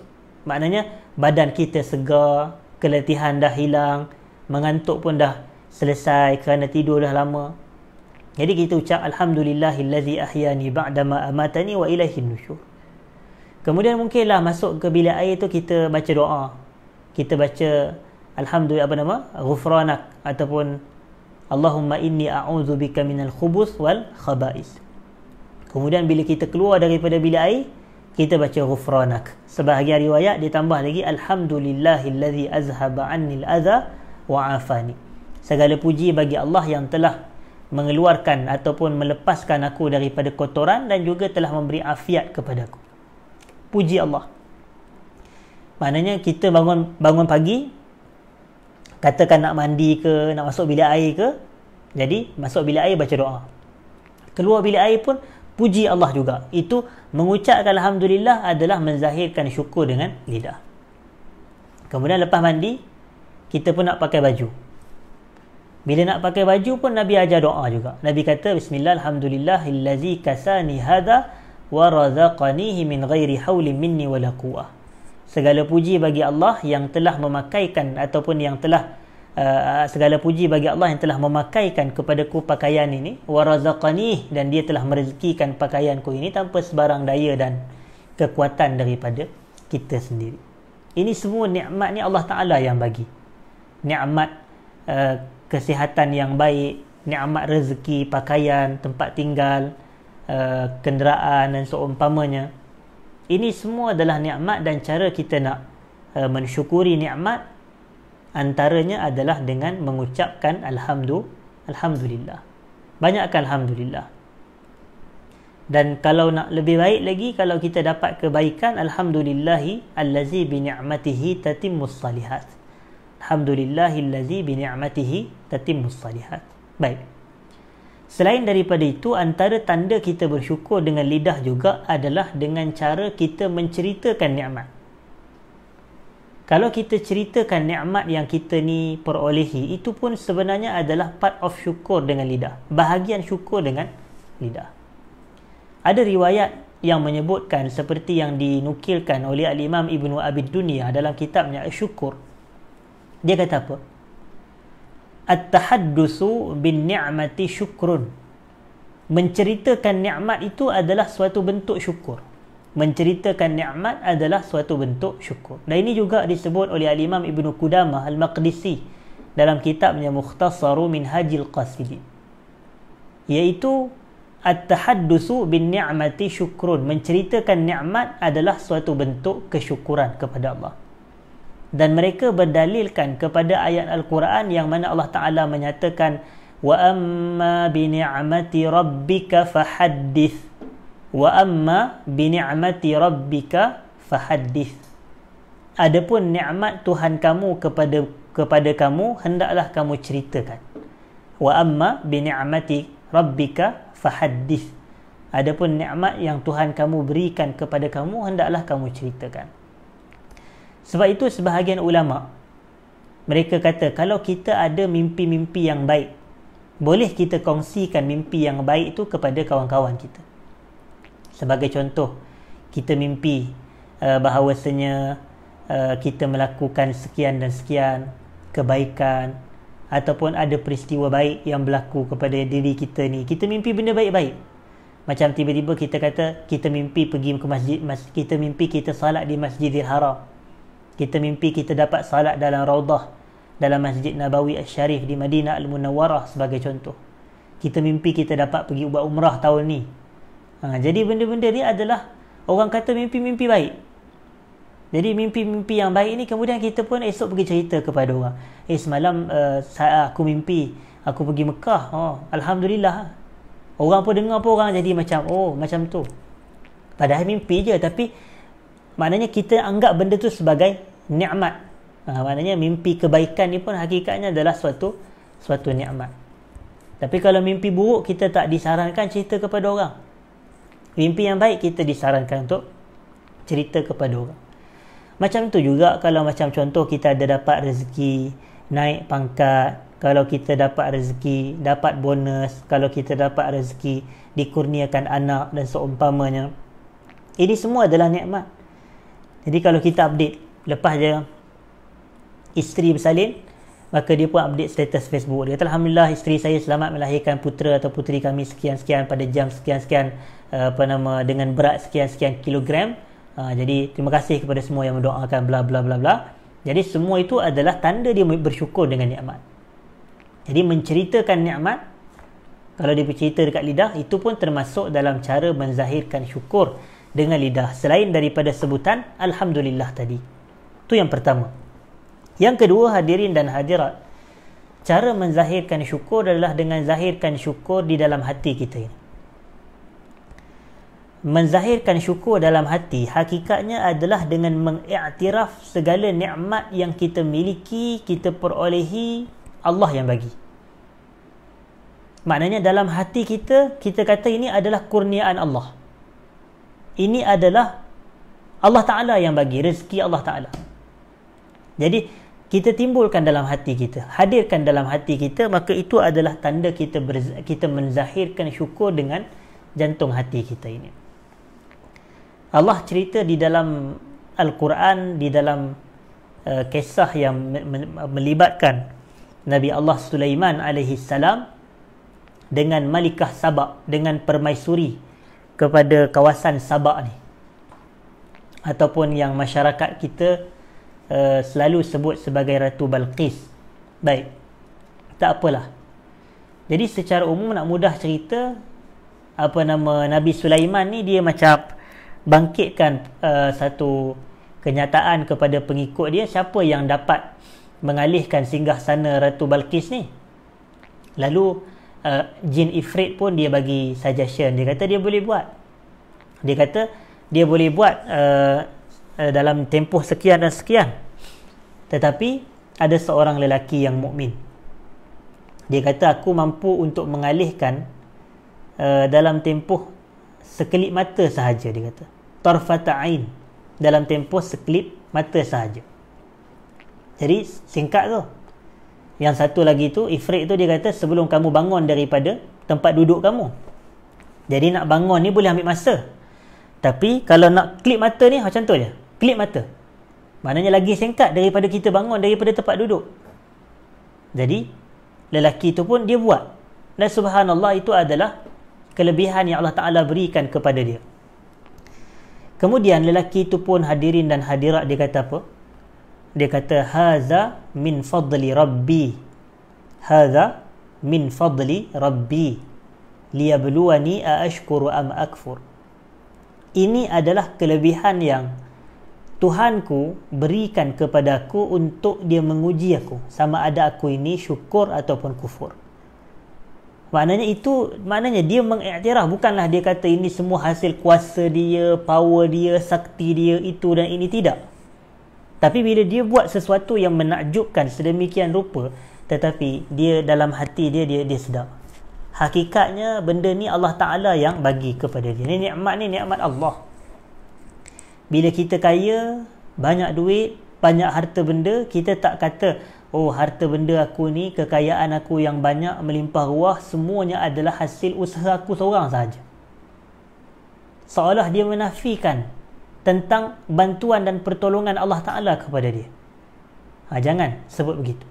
Maknanya badan kita segar, keletihan dah hilang, mengantuk pun dah selesai kerana tidur dah lama. Jadi kita ucap Alhamdulillah alhamdulillahillazi ahyani ba'dama amatani wa ilaihin nusyur. Kemudian mungkinlah masuk ke bilik air tu kita baca doa. Kita baca alhamdulillah apa nama? Ghufranak ataupun Allahumma inni a'udzubika minal khubuth wal khaba'is. Kemudian bila kita keluar daripada bilik air, kita baca ghufranak sebahagian riwayat ditambah lagi alhamdulillahillazi azhaba 'anni al-adha wa 'afani segala puji bagi Allah yang telah mengeluarkan ataupun melepaskan aku daripada kotoran dan juga telah memberi afiat kepadaku puji Allah maknanya kita bangun bangun pagi katakan nak mandi ke nak masuk bilik air ke jadi masuk bilik air baca doa keluar bilik air pun puji Allah juga. Itu mengucapkan Alhamdulillah adalah menzahirkan syukur dengan lidah. Kemudian lepas mandi, kita pun nak pakai baju. Bila nak pakai baju pun Nabi ajar doa juga. Nabi kata Bismillah Alhamdulillah illazi kasani hadha wa razaqanihi min ghairi hawli minni wala Segala puji bagi Allah yang telah memakaikan ataupun yang telah Uh, segala puji bagi Allah yang telah memakaikan kepadaku pakaian ini warazaqani dan dia telah merezekikan pakaianku ini tanpa sebarang daya dan kekuatan daripada kita sendiri. Ini semua nikmat ni Allah Taala yang bagi. Nikmat uh, kesihatan yang baik, nikmat rezeki, pakaian, tempat tinggal, uh, kenderaan dan seumpamanya. Ini semua adalah nikmat dan cara kita nak uh, mensyukuri nikmat antaranya adalah dengan mengucapkan Alhamdulillah. Banyakkan Alhamdulillah. Dan kalau nak lebih baik lagi, kalau kita dapat kebaikan, Alhamdulillahi allazi bini'matihi tatimmus salihat. Alhamdulillahi allazi bini'matihi tatimmus salihat. Baik. Selain daripada itu, antara tanda kita bersyukur dengan lidah juga adalah dengan cara kita menceritakan nikmat kalau kita ceritakan nikmat yang kita ni perolehi itu pun sebenarnya adalah part of syukur dengan lidah bahagian syukur dengan lidah ada riwayat yang menyebutkan seperti yang dinukilkan oleh al-Imam Ibnu Abid Dunia dalam kitabnya Syukur dia kata apa at-tahaddusu bin ni'mati syukrun menceritakan nikmat itu adalah suatu bentuk syukur menceritakan nikmat adalah suatu bentuk syukur. Dan ini juga disebut oleh Al-Imam Ibn Qudamah Al-Maqdisi dalam kitabnya Mukhtasaru Min Hajil Qasidi. yaitu At-tahaddusu bin ni'mati syukrun Menceritakan nikmat adalah suatu bentuk kesyukuran kepada Allah Dan mereka berdalilkan kepada ayat Al-Quran Yang mana Allah Ta'ala menyatakan Wa amma bin ni'mati rabbika fahaddith wa amma bi ni'mati rabbika fahaddith adapun nikmat tuhan kamu kepada kepada kamu hendaklah kamu ceritakan wa amma bi ni'mati rabbika fahaddith adapun nikmat yang tuhan kamu berikan kepada kamu hendaklah kamu ceritakan sebab itu sebahagian ulama mereka kata kalau kita ada mimpi-mimpi yang baik boleh kita kongsikan mimpi yang baik itu kepada kawan-kawan kita sebagai contoh kita mimpi uh, bahawasanya uh, kita melakukan sekian dan sekian kebaikan ataupun ada peristiwa baik yang berlaku kepada diri kita ni kita mimpi benda baik-baik macam tiba-tiba kita kata kita mimpi pergi ke masjid mas, kita mimpi kita salat di Masjidil Haram kita mimpi kita dapat salat dalam raudah dalam Masjid Nabawi Al-Sharif di Madinah Al-Munawwarah sebagai contoh kita mimpi kita dapat pergi buat umrah tahun ni Ha, jadi benda-benda ni adalah orang kata mimpi-mimpi baik. Jadi mimpi-mimpi yang baik ni kemudian kita pun esok pergi cerita kepada orang. Eh semalam uh, saya, aku mimpi aku pergi Mekah. Oh, Alhamdulillah. Orang pun dengar pun orang jadi macam oh macam tu. Padahal mimpi je tapi maknanya kita anggap benda tu sebagai nikmat. Ha, maknanya mimpi kebaikan ni pun hakikatnya adalah suatu suatu nikmat. Tapi kalau mimpi buruk kita tak disarankan cerita kepada orang. Mimpi yang baik kita disarankan untuk cerita kepada orang. Macam tu juga kalau macam contoh kita ada dapat rezeki naik pangkat, kalau kita dapat rezeki dapat bonus, kalau kita dapat rezeki dikurniakan anak dan seumpamanya. Ini semua adalah nikmat. Jadi kalau kita update lepas je isteri bersalin, maka dia pun update status Facebook dia. kata Alhamdulillah isteri saya selamat melahirkan putera atau puteri kami sekian-sekian pada jam sekian-sekian apa nama dengan berat sekian-sekian kilogram. Uh, jadi terima kasih kepada semua yang mendoakan bla bla bla bla. Jadi semua itu adalah tanda dia bersyukur dengan nikmat. Jadi menceritakan nikmat kalau dia bercerita dekat lidah itu pun termasuk dalam cara menzahirkan syukur dengan lidah selain daripada sebutan alhamdulillah tadi. Tu yang pertama. Yang kedua hadirin dan hadirat, cara menzahirkan syukur adalah dengan zahirkan syukur di dalam hati kita ini menzahirkan syukur dalam hati hakikatnya adalah dengan mengiktiraf segala nikmat yang kita miliki, kita perolehi Allah yang bagi. Maknanya dalam hati kita, kita kata ini adalah kurniaan Allah. Ini adalah Allah Ta'ala yang bagi, rezeki Allah Ta'ala. Jadi, kita timbulkan dalam hati kita, hadirkan dalam hati kita, maka itu adalah tanda kita kita menzahirkan syukur dengan jantung hati kita ini. Allah cerita di dalam Al-Quran di dalam uh, kisah yang melibatkan Nabi Allah Sulaiman alaihi salam dengan Malikah Sabak dengan permaisuri kepada kawasan Sabak ni ataupun yang masyarakat kita uh, selalu sebut sebagai Ratu Balqis. Baik. Tak apalah. Jadi secara umum nak mudah cerita apa nama Nabi Sulaiman ni dia macam bangkitkan uh, satu kenyataan kepada pengikut dia siapa yang dapat mengalihkan singgah sana Ratu Balkis ni lalu uh, Jin Ifrit pun dia bagi suggestion dia kata dia boleh buat dia kata dia boleh buat uh, uh, dalam tempoh sekian dan sekian tetapi ada seorang lelaki yang mukmin. dia kata aku mampu untuk mengalihkan uh, dalam tempoh sekelip mata sahaja dia kata tarfata'in dalam tempo sekelip mata sahaja jadi singkat tu yang satu lagi tu ifrit tu dia kata sebelum kamu bangun daripada tempat duduk kamu jadi nak bangun ni boleh ambil masa tapi kalau nak klip mata ni macam tu je klip mata maknanya lagi singkat daripada kita bangun daripada tempat duduk jadi lelaki tu pun dia buat dan subhanallah itu adalah kelebihan yang Allah Ta'ala berikan kepada dia Kemudian lelaki itu pun hadirin dan hadirat dia kata apa? Dia kata haza min fadli rabbi. Haza min fadli rabbi. Liyabluwani a ashkuru am akfur. Ini adalah kelebihan yang Tuhanku berikan kepadaku untuk dia menguji aku sama ada aku ini syukur ataupun kufur. Maknanya itu maknanya dia mengiktiraf bukanlah dia kata ini semua hasil kuasa dia, power dia, sakti dia itu dan ini tidak. Tapi bila dia buat sesuatu yang menakjubkan sedemikian rupa tetapi dia dalam hati dia dia dia sedar. Hakikatnya benda ni Allah Taala yang bagi kepada dia. Ini nikmat ni nikmat Allah. Bila kita kaya, banyak duit, banyak harta benda, kita tak kata Oh harta benda aku ni kekayaan aku yang banyak melimpah ruah semuanya adalah hasil usaha aku seorang sahaja. Seolah dia menafikan tentang bantuan dan pertolongan Allah Taala kepada dia. Ha jangan sebut begitu.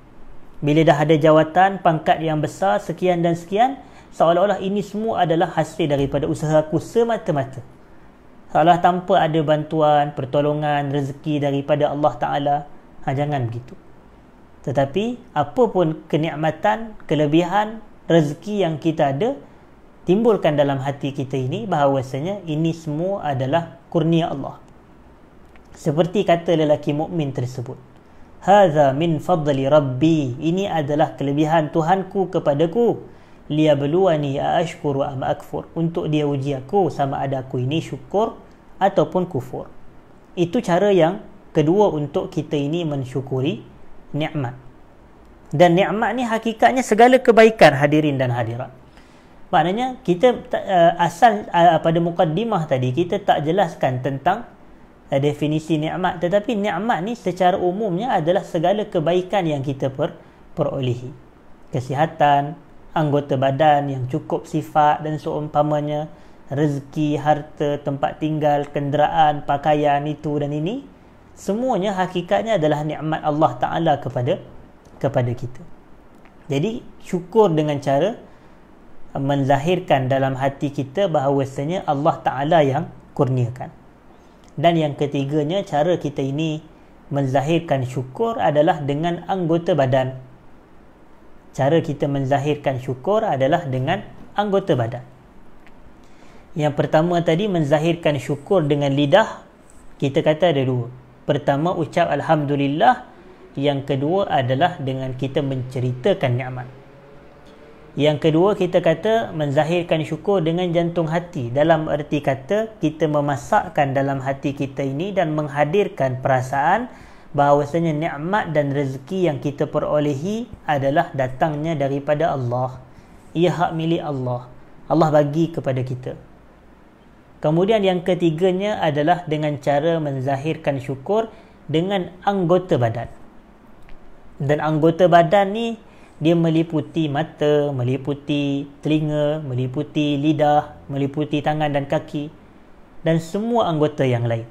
Bila dah ada jawatan, pangkat yang besar sekian dan sekian, seolah-olah ini semua adalah hasil daripada usaha aku semata-mata. Seolah tanpa ada bantuan, pertolongan, rezeki daripada Allah Taala. Ha jangan begitu. Tetapi apa pun kenikmatan, kelebihan, rezeki yang kita ada timbulkan dalam hati kita ini bahawasanya ini semua adalah kurnia Allah. Seperti kata lelaki mukmin tersebut. Hadza min fadli rabbi. Ini adalah kelebihan Tuhanku kepadaku. Liabluwani aashkuru ya am akfur. Untuk dia uji aku sama ada aku ini syukur ataupun kufur. Itu cara yang kedua untuk kita ini mensyukuri nikmat. Dan nikmat ni hakikatnya segala kebaikan hadirin dan hadirat. Maknanya kita uh, asal uh, pada mukadimah tadi kita tak jelaskan tentang uh, definisi nikmat tetapi nikmat ni secara umumnya adalah segala kebaikan yang kita per perolehi. Kesihatan, anggota badan yang cukup sifat dan seumpamanya, rezeki, harta, tempat tinggal, kenderaan, pakaian itu dan ini semuanya hakikatnya adalah nikmat Allah Taala kepada kepada kita. Jadi syukur dengan cara menzahirkan dalam hati kita bahawasanya Allah Taala yang kurniakan. Dan yang ketiganya cara kita ini menzahirkan syukur adalah dengan anggota badan. Cara kita menzahirkan syukur adalah dengan anggota badan. Yang pertama tadi menzahirkan syukur dengan lidah kita kata ada dua pertama ucap alhamdulillah yang kedua adalah dengan kita menceritakan nikmat yang kedua kita kata menzahirkan syukur dengan jantung hati dalam erti kata kita memasakkan dalam hati kita ini dan menghadirkan perasaan bahawasanya nikmat dan rezeki yang kita perolehi adalah datangnya daripada Allah ia hak milik Allah Allah bagi kepada kita Kemudian yang ketiganya adalah dengan cara menzahirkan syukur dengan anggota badan. Dan anggota badan ni dia meliputi mata, meliputi telinga, meliputi lidah, meliputi tangan dan kaki dan semua anggota yang lain.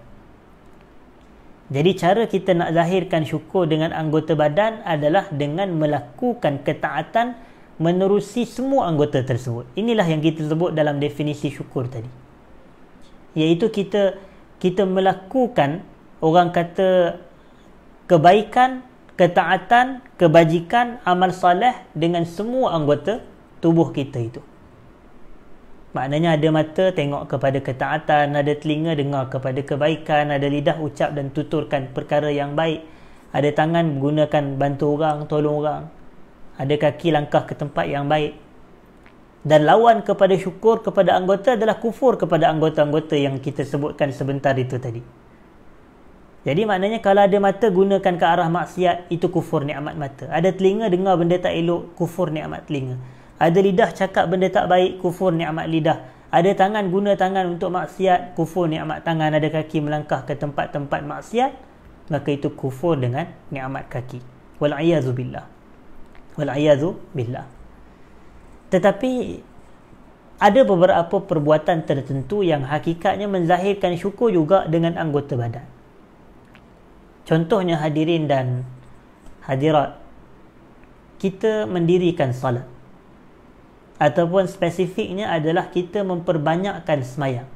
Jadi cara kita nak zahirkan syukur dengan anggota badan adalah dengan melakukan ketaatan menerusi semua anggota tersebut. Inilah yang kita sebut dalam definisi syukur tadi iaitu kita kita melakukan orang kata kebaikan, ketaatan, kebajikan, amal soleh dengan semua anggota tubuh kita itu. Maknanya ada mata tengok kepada ketaatan, ada telinga dengar kepada kebaikan, ada lidah ucap dan tuturkan perkara yang baik, ada tangan gunakan bantu orang, tolong orang, ada kaki langkah ke tempat yang baik, dan lawan kepada syukur kepada anggota adalah kufur kepada anggota-anggota yang kita sebutkan sebentar itu tadi. Jadi maknanya kalau ada mata gunakan ke arah maksiat itu kufur nikmat mata. Ada telinga dengar benda tak elok kufur nikmat telinga. Ada lidah cakap benda tak baik kufur nikmat lidah. Ada tangan guna tangan untuk maksiat kufur nikmat tangan. Ada kaki melangkah ke tempat-tempat maksiat maka itu kufur dengan nikmat kaki. Wal iazu billah. Wal iazu billah. Tetapi ada beberapa perbuatan tertentu yang hakikatnya menzahirkan syukur juga dengan anggota badan. Contohnya hadirin dan hadirat kita mendirikan salat ataupun spesifiknya adalah kita memperbanyakkan semayang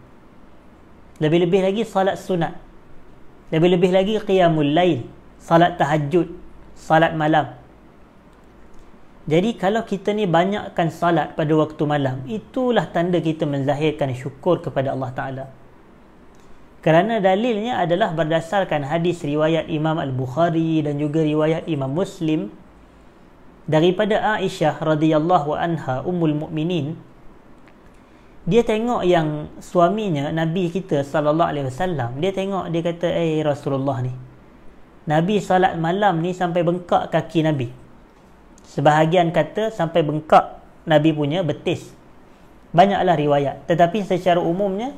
lebih-lebih lagi salat sunat lebih-lebih lagi qiyamul lain salat tahajud salat malam jadi kalau kita ni banyakkan salat pada waktu malam, itulah tanda kita menzahirkan syukur kepada Allah Ta'ala. Kerana dalilnya adalah berdasarkan hadis riwayat Imam Al-Bukhari dan juga riwayat Imam Muslim daripada Aisyah radhiyallahu anha umul muminin. dia tengok yang suaminya nabi kita saw. dia tengok dia kata eh Rasulullah ni nabi salat malam ni sampai bengkak kaki nabi Sebahagian kata sampai bengkak Nabi punya betis. Banyaklah riwayat. Tetapi secara umumnya,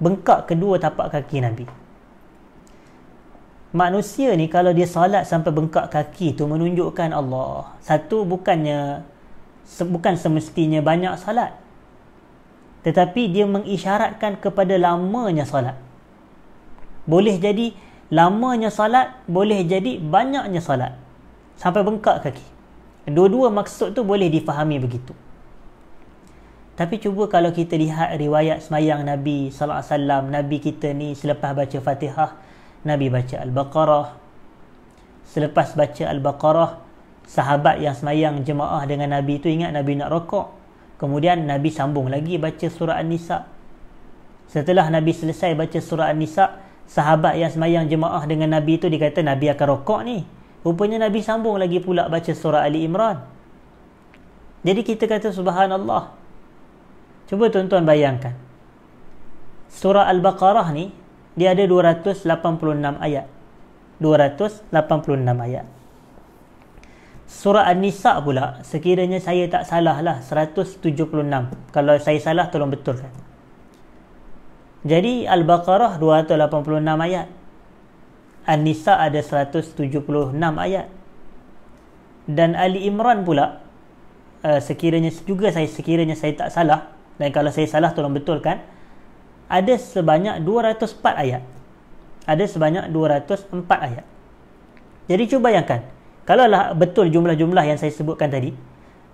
bengkak kedua tapak kaki Nabi. Manusia ni kalau dia salat sampai bengkak kaki tu menunjukkan Allah. Satu bukannya bukan semestinya banyak salat. Tetapi dia mengisyaratkan kepada lamanya salat. Boleh jadi lamanya salat, boleh jadi banyaknya salat. Sampai bengkak kaki. Dua-dua maksud tu boleh difahami begitu. Tapi cuba kalau kita lihat riwayat semayang Nabi sallallahu alaihi wasallam, Nabi kita ni selepas baca Fatihah, Nabi baca Al-Baqarah. Selepas baca Al-Baqarah, sahabat yang semayang jemaah dengan Nabi tu ingat Nabi nak rokok. Kemudian Nabi sambung lagi baca surah An-Nisa. Setelah Nabi selesai baca surah An-Nisa, sahabat yang semayang jemaah dengan Nabi tu dikata Nabi akan rokok ni. Rupanya Nabi sambung lagi pula baca surah Ali Imran. Jadi kita kata subhanallah. Cuba tuan-tuan bayangkan. Surah Al-Baqarah ni dia ada 286 ayat. 286 ayat. Surah An-Nisa pula sekiranya saya tak salah lah 176. Kalau saya salah tolong betulkan. Jadi Al-Baqarah 286 ayat. An-Nisa ada 176 ayat. Dan Ali Imran pula uh, sekiranya juga saya sekiranya saya tak salah dan kalau saya salah tolong betulkan ada sebanyak 204 ayat. Ada sebanyak 204 ayat. Jadi cuba bayangkan, kalau lah betul jumlah-jumlah yang saya sebutkan tadi,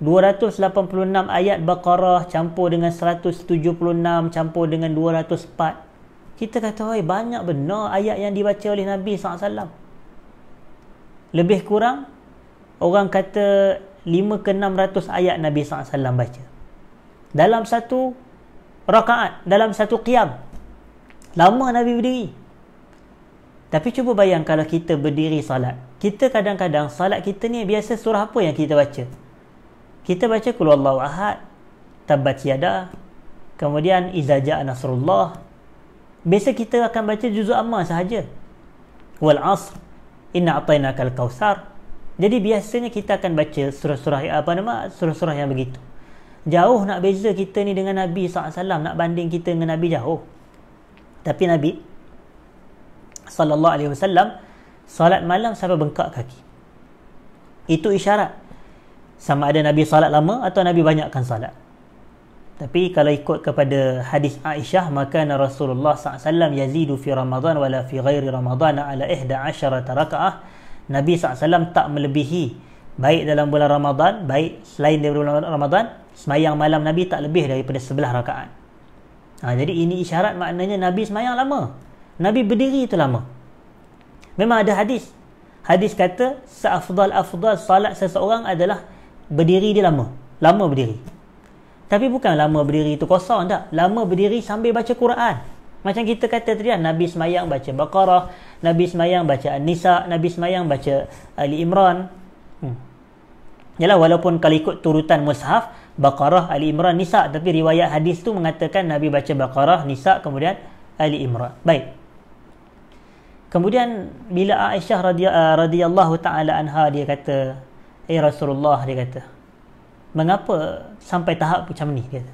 286 ayat Baqarah campur dengan 176 campur dengan 204 kita kata, oh, banyak benar ayat yang dibaca oleh Nabi SAW. Lebih kurang, orang kata 5 ke 600 ayat Nabi SAW baca. Dalam satu rakaat, dalam satu qiyam. Lama Nabi berdiri. Tapi cuba bayang kalau kita berdiri salat. Kita kadang-kadang salat kita ni biasa surah apa yang kita baca? Kita baca kulullahu ahad, tabbat yada, kemudian izaja nasrullah, biasa kita akan baca juzuk amma sahaja wal asr inna Atayna atainakal kausar jadi biasanya kita akan baca surah-surah apa nama surah-surah yang begitu jauh nak beza kita ni dengan nabi SAW nak banding kita dengan nabi jauh tapi nabi S.A.W salat malam sampai bengkak kaki itu isyarat sama ada nabi salat lama atau nabi banyakkan salat. Tapi kalau ikut kepada hadis Aisyah maka Rasulullah Wasallam yazidu fi Ramadan wala fi ghairi Ramadan ala ihda asyarata rakah. Nabi SAW tak melebihi baik dalam bulan Ramadan, baik selain dari bulan Ramadan, semayang malam Nabi tak lebih daripada sebelah rakaat. Ha, jadi ini isyarat maknanya Nabi semayang lama. Nabi berdiri itu lama. Memang ada hadis. Hadis kata, seafdal-afdal salat seseorang adalah berdiri dia lama. Lama berdiri. Tapi bukan lama berdiri itu kosong tak? Lama berdiri sambil baca Quran. Macam kita kata tadi lah, Nabi semayang baca Baqarah, Nabi semayang baca An-Nisa, Nabi semayang baca Ali Imran. Hmm. Yalah, walaupun kalau ikut turutan mushaf, Baqarah, Ali Imran, Nisa. Tapi riwayat hadis tu mengatakan Nabi baca Baqarah, Nisa, kemudian Ali Imran. Baik. Kemudian bila Aisyah eh, radhiyallahu taala anha dia kata, "Eh Rasulullah," dia kata, mengapa sampai tahap macam ni kata.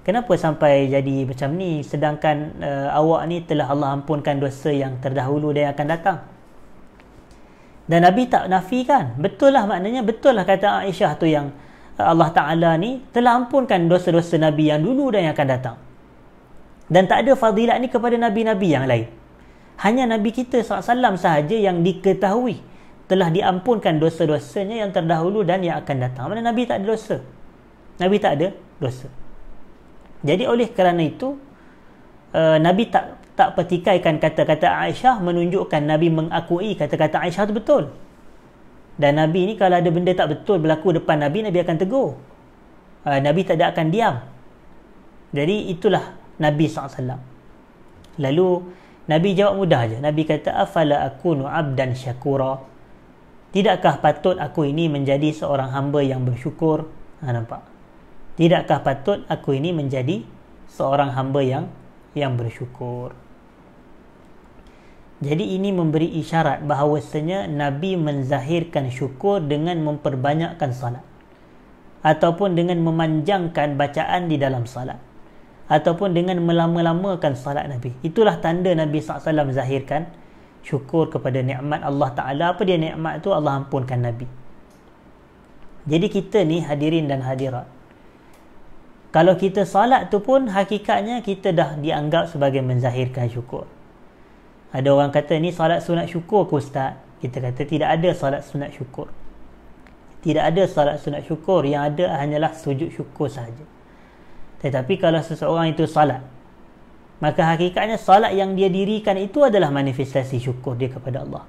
Kenapa sampai jadi macam ni sedangkan uh, awak ni telah Allah ampunkan dosa yang terdahulu dan yang akan datang. Dan Nabi tak nafikan. Betul lah maknanya betul lah kata Aisyah tu yang uh, Allah Taala ni telah ampunkan dosa-dosa nabi yang dulu dan yang akan datang. Dan tak ada fadilat ni kepada nabi-nabi yang lain. Hanya Nabi kita SAW sahaja yang diketahui telah diampunkan dosa-dosanya yang terdahulu dan yang akan datang. Mana Nabi tak ada dosa. Nabi tak ada dosa. Jadi oleh kerana itu uh, Nabi tak tak petikaikan kata-kata Aisyah menunjukkan Nabi mengakui kata-kata Aisyah itu betul. Dan Nabi ni kalau ada benda tak betul berlaku depan Nabi, Nabi akan tegur. Uh, Nabi tak ada akan diam. Jadi itulah Nabi SAW. Lalu Nabi jawab mudah aja. Nabi kata afala akunu abdan syakura. Tidakkah patut aku ini menjadi seorang hamba yang bersyukur? Ha, nampak. Tidakkah patut aku ini menjadi seorang hamba yang yang bersyukur? Jadi ini memberi isyarat bahawasanya Nabi menzahirkan syukur dengan memperbanyakkan salat ataupun dengan memanjangkan bacaan di dalam salat ataupun dengan melama-lamakan salat Nabi. Itulah tanda Nabi SAW zahirkan syukur kepada nikmat Allah Taala apa dia nikmat tu Allah ampunkan nabi jadi kita ni hadirin dan hadirat kalau kita salat tu pun hakikatnya kita dah dianggap sebagai menzahirkan syukur ada orang kata ni salat sunat syukur ke ustaz kita kata tidak ada salat sunat syukur tidak ada salat sunat syukur yang ada hanyalah sujud syukur saja tetapi kalau seseorang itu salat maka hakikatnya salat yang dia dirikan itu adalah manifestasi syukur dia kepada Allah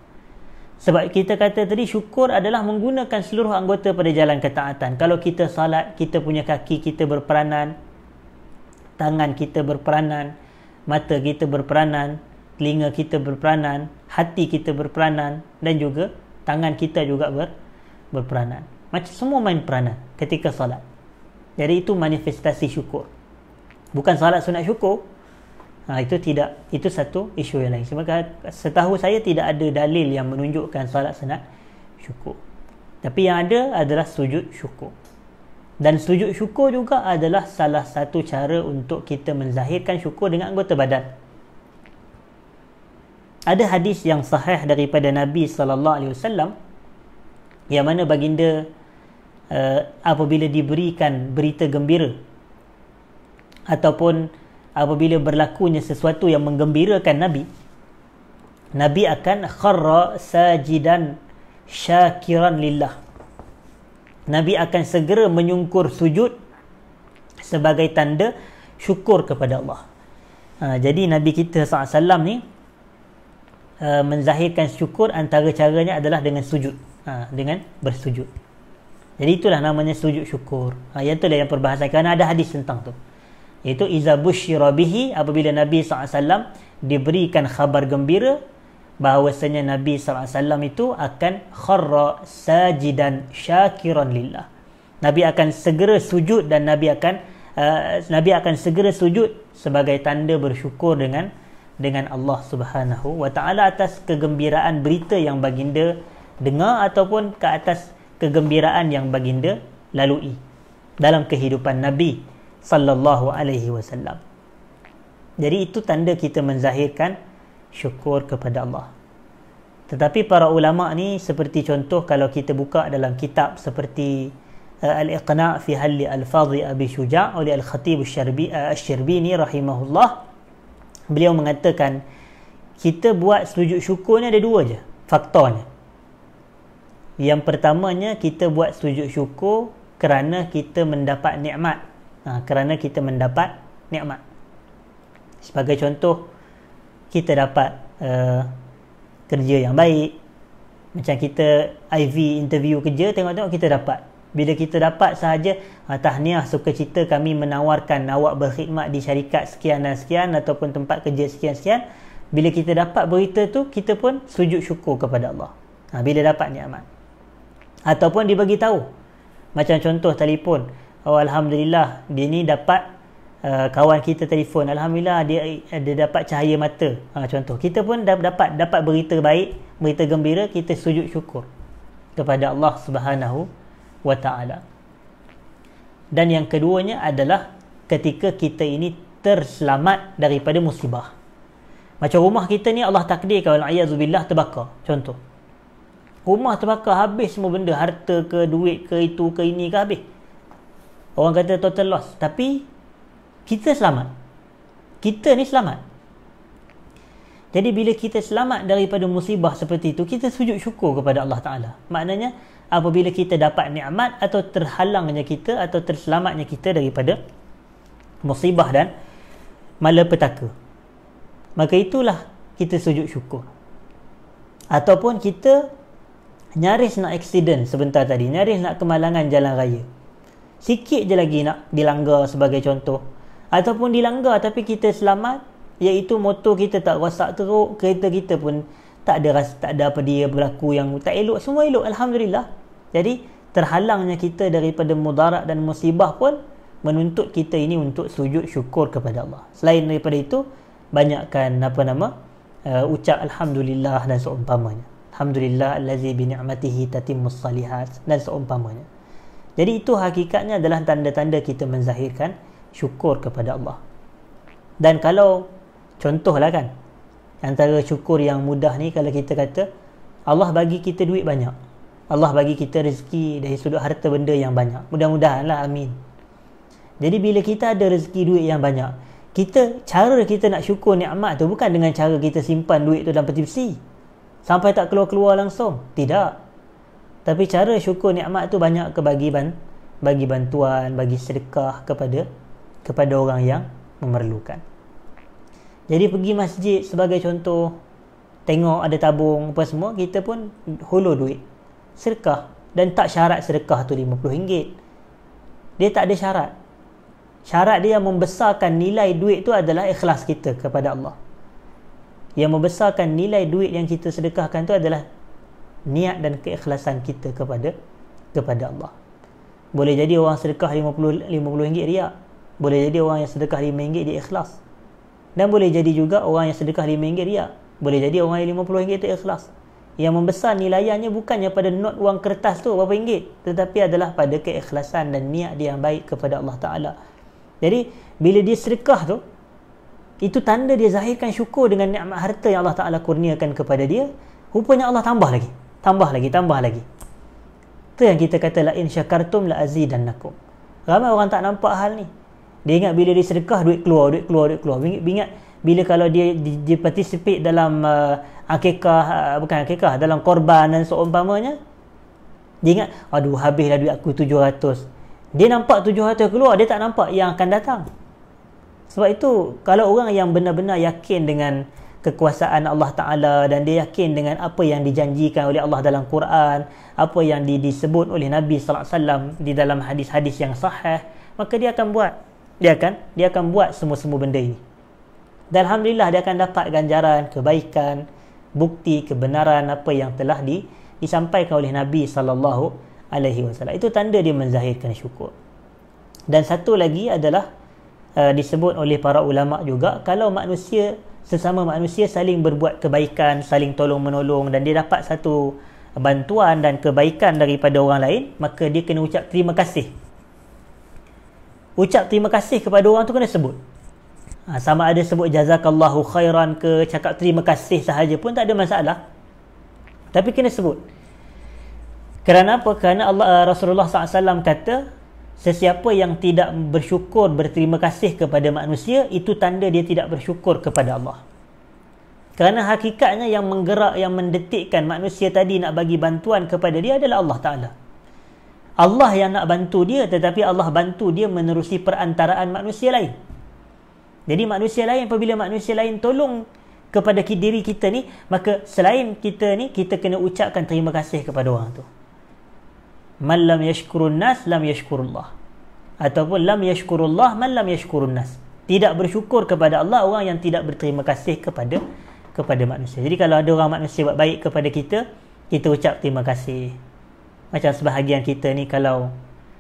sebab kita kata tadi syukur adalah menggunakan seluruh anggota pada jalan ketaatan kalau kita salat, kita punya kaki kita berperanan tangan kita berperanan mata kita berperanan telinga kita berperanan hati kita berperanan dan juga tangan kita juga ber berperanan macam semua main peranan ketika salat. jadi itu manifestasi syukur bukan salat sunat syukur Ha, itu tidak itu satu isu yang lain. Sebab setahu saya tidak ada dalil yang menunjukkan solat sunat syukur. Tapi yang ada adalah sujud syukur. Dan sujud syukur juga adalah salah satu cara untuk kita menzahirkan syukur dengan anggota badan. Ada hadis yang sahih daripada Nabi sallallahu alaihi wasallam yang mana baginda uh, apabila diberikan berita gembira ataupun apabila berlakunya sesuatu yang menggembirakan Nabi Nabi akan kharra sajidan syakiran lillah Nabi akan segera menyungkur sujud sebagai tanda syukur kepada Allah ha, jadi Nabi kita SAW ni uh, menzahirkan syukur antara caranya adalah dengan sujud ha, dengan bersujud jadi itulah namanya sujud syukur ha, yang itulah yang perbahasan kerana ada hadis tentang tu Iaitu iza bushira bihi apabila Nabi SAW diberikan khabar gembira bahawasanya Nabi SAW itu akan kharra sajidan syakiran lillah. Nabi akan segera sujud dan Nabi akan uh, Nabi akan segera sujud sebagai tanda bersyukur dengan dengan Allah Subhanahu wa taala atas kegembiraan berita yang baginda dengar ataupun ke atas kegembiraan yang baginda lalui dalam kehidupan Nabi sallallahu alaihi wasallam. Jadi itu tanda kita menzahirkan syukur kepada Allah. Tetapi para ulama ni seperti contoh kalau kita buka dalam kitab seperti uh, Al-Iqna' fi Hal Al-Fadhi Abi Syuja' oleh Al-Khatib Asy-Syarbi uh, eh, rahimahullah. Beliau mengatakan kita buat sujud syukur ni ada dua je faktornya. Yang pertamanya kita buat sujud syukur kerana kita mendapat nikmat ha, kerana kita mendapat nikmat. Sebagai contoh, kita dapat uh, kerja yang baik. Macam kita IV interview kerja, tengok-tengok kita dapat. Bila kita dapat sahaja, ha, tahniah suka cita kami menawarkan awak berkhidmat di syarikat sekian dan sekian ataupun tempat kerja sekian-sekian. Bila kita dapat berita tu, kita pun sujud syukur kepada Allah. Ha, bila dapat nikmat. Ataupun diberitahu. Macam contoh telefon. Oh alhamdulillah dia ni dapat uh, kawan kita telefon alhamdulillah dia ada dapat cahaya mata. Ha, contoh kita pun dapat dapat berita baik, berita gembira kita sujud syukur kepada Allah Subhanahu wa taala. Dan yang keduanya adalah ketika kita ini terselamat daripada musibah. Macam rumah kita ni Allah takdirkan wal a'yazu billah terbakar. Contoh. Rumah terbakar habis semua benda, harta ke, duit ke, itu ke, ini ke habis. Orang kata total loss Tapi kita selamat Kita ni selamat Jadi bila kita selamat daripada musibah seperti itu Kita sujud syukur kepada Allah Ta'ala Maknanya apabila kita dapat ni'mat Atau terhalangnya kita Atau terselamatnya kita daripada Musibah dan malapetaka Maka itulah kita sujud syukur Ataupun kita nyaris nak eksiden sebentar tadi Nyaris nak kemalangan jalan raya sikit je lagi nak dilanggar sebagai contoh ataupun dilanggar tapi kita selamat iaitu motor kita tak rosak teruk kereta kita pun tak ada rasa, tak ada apa dia berlaku yang tak elok semua elok alhamdulillah jadi terhalangnya kita daripada mudarat dan musibah pun menuntut kita ini untuk sujud syukur kepada Allah selain daripada itu banyakkan apa nama uh, ucap alhamdulillah dan seumpamanya alhamdulillah allazi bi ni'matihi tatimmus salihat dan seumpamanya jadi itu hakikatnya adalah tanda-tanda kita menzahirkan syukur kepada Allah. Dan kalau contohlah kan antara syukur yang mudah ni kalau kita kata Allah bagi kita duit banyak. Allah bagi kita rezeki dari sudut harta benda yang banyak. Mudah-mudahanlah amin. Jadi bila kita ada rezeki duit yang banyak, kita cara kita nak syukur nikmat tu bukan dengan cara kita simpan duit tu dalam peti besi. Sampai tak keluar-keluar langsung. Tidak. Tapi cara syukur nikmat tu banyak kebagi-ban, bagi bantuan, bagi sedekah kepada kepada orang yang memerlukan. Jadi pergi masjid sebagai contoh tengok ada tabung apa semua kita pun hulur duit sedekah dan tak syarat sedekah tu RM50. Dia tak ada syarat. Syarat dia yang membesarkan nilai duit tu adalah ikhlas kita kepada Allah. Yang membesarkan nilai duit yang kita sedekahkan tu adalah niat dan keikhlasan kita kepada kepada Allah. Boleh jadi orang sedekah 50 50 ringgit dia. Boleh jadi orang yang sedekah 5 ringgit dia ikhlas. Dan boleh jadi juga orang yang sedekah 5 ringgit dia. Boleh jadi orang yang 50 ringgit itu ikhlas. Yang membesar nilainya bukannya pada not wang kertas tu berapa ringgit tetapi adalah pada keikhlasan dan niat dia yang baik kepada Allah Taala. Jadi bila dia sedekah tu itu tanda dia zahirkan syukur dengan nikmat harta yang Allah Taala kurniakan kepada dia. Rupanya Allah tambah lagi tambah lagi tambah lagi tu yang kita kata la in syakartum la azidannakum ramai orang tak nampak hal ni dia ingat bila dia sedekah duit keluar duit keluar duit keluar ingat, ingat bila kalau dia dia, dia participate dalam uh, akikah uh, bukan akikah dalam korban dan seumpamanya dia ingat aduh habislah duit aku 700 dia nampak 700 keluar dia tak nampak yang akan datang sebab itu kalau orang yang benar-benar yakin dengan kekuasaan Allah Ta'ala dan dia yakin dengan apa yang dijanjikan oleh Allah dalam Quran apa yang di, disebut oleh Nabi Sallallahu Alaihi Wasallam di dalam hadis-hadis yang sahih maka dia akan buat dia akan dia akan buat semua-semua benda ini dan Alhamdulillah dia akan dapat ganjaran kebaikan bukti kebenaran apa yang telah di, disampaikan oleh Nabi sallallahu alaihi wasallam. Itu tanda dia menzahirkan syukur. Dan satu lagi adalah uh, disebut oleh para ulama juga kalau manusia sesama manusia saling berbuat kebaikan, saling tolong-menolong dan dia dapat satu bantuan dan kebaikan daripada orang lain, maka dia kena ucap terima kasih. Ucap terima kasih kepada orang tu kena sebut. Ha, sama ada sebut jazakallahu khairan ke cakap terima kasih sahaja pun tak ada masalah. Tapi kena sebut. Kerana apa? Kerana Allah Rasulullah SAW kata, Sesiapa yang tidak bersyukur berterima kasih kepada manusia itu tanda dia tidak bersyukur kepada Allah. Kerana hakikatnya yang menggerak yang mendetikkan manusia tadi nak bagi bantuan kepada dia adalah Allah Taala. Allah yang nak bantu dia tetapi Allah bantu dia menerusi perantaraan manusia lain. Jadi manusia lain apabila manusia lain tolong kepada diri kita ni maka selain kita ni kita kena ucapkan terima kasih kepada orang tu man lam yashkurun nas lam yashkurullah ataupun lam yashkurullah man lam yashkurun nas tidak bersyukur kepada Allah orang yang tidak berterima kasih kepada kepada manusia jadi kalau ada orang manusia buat baik kepada kita kita ucap terima kasih macam sebahagian kita ni kalau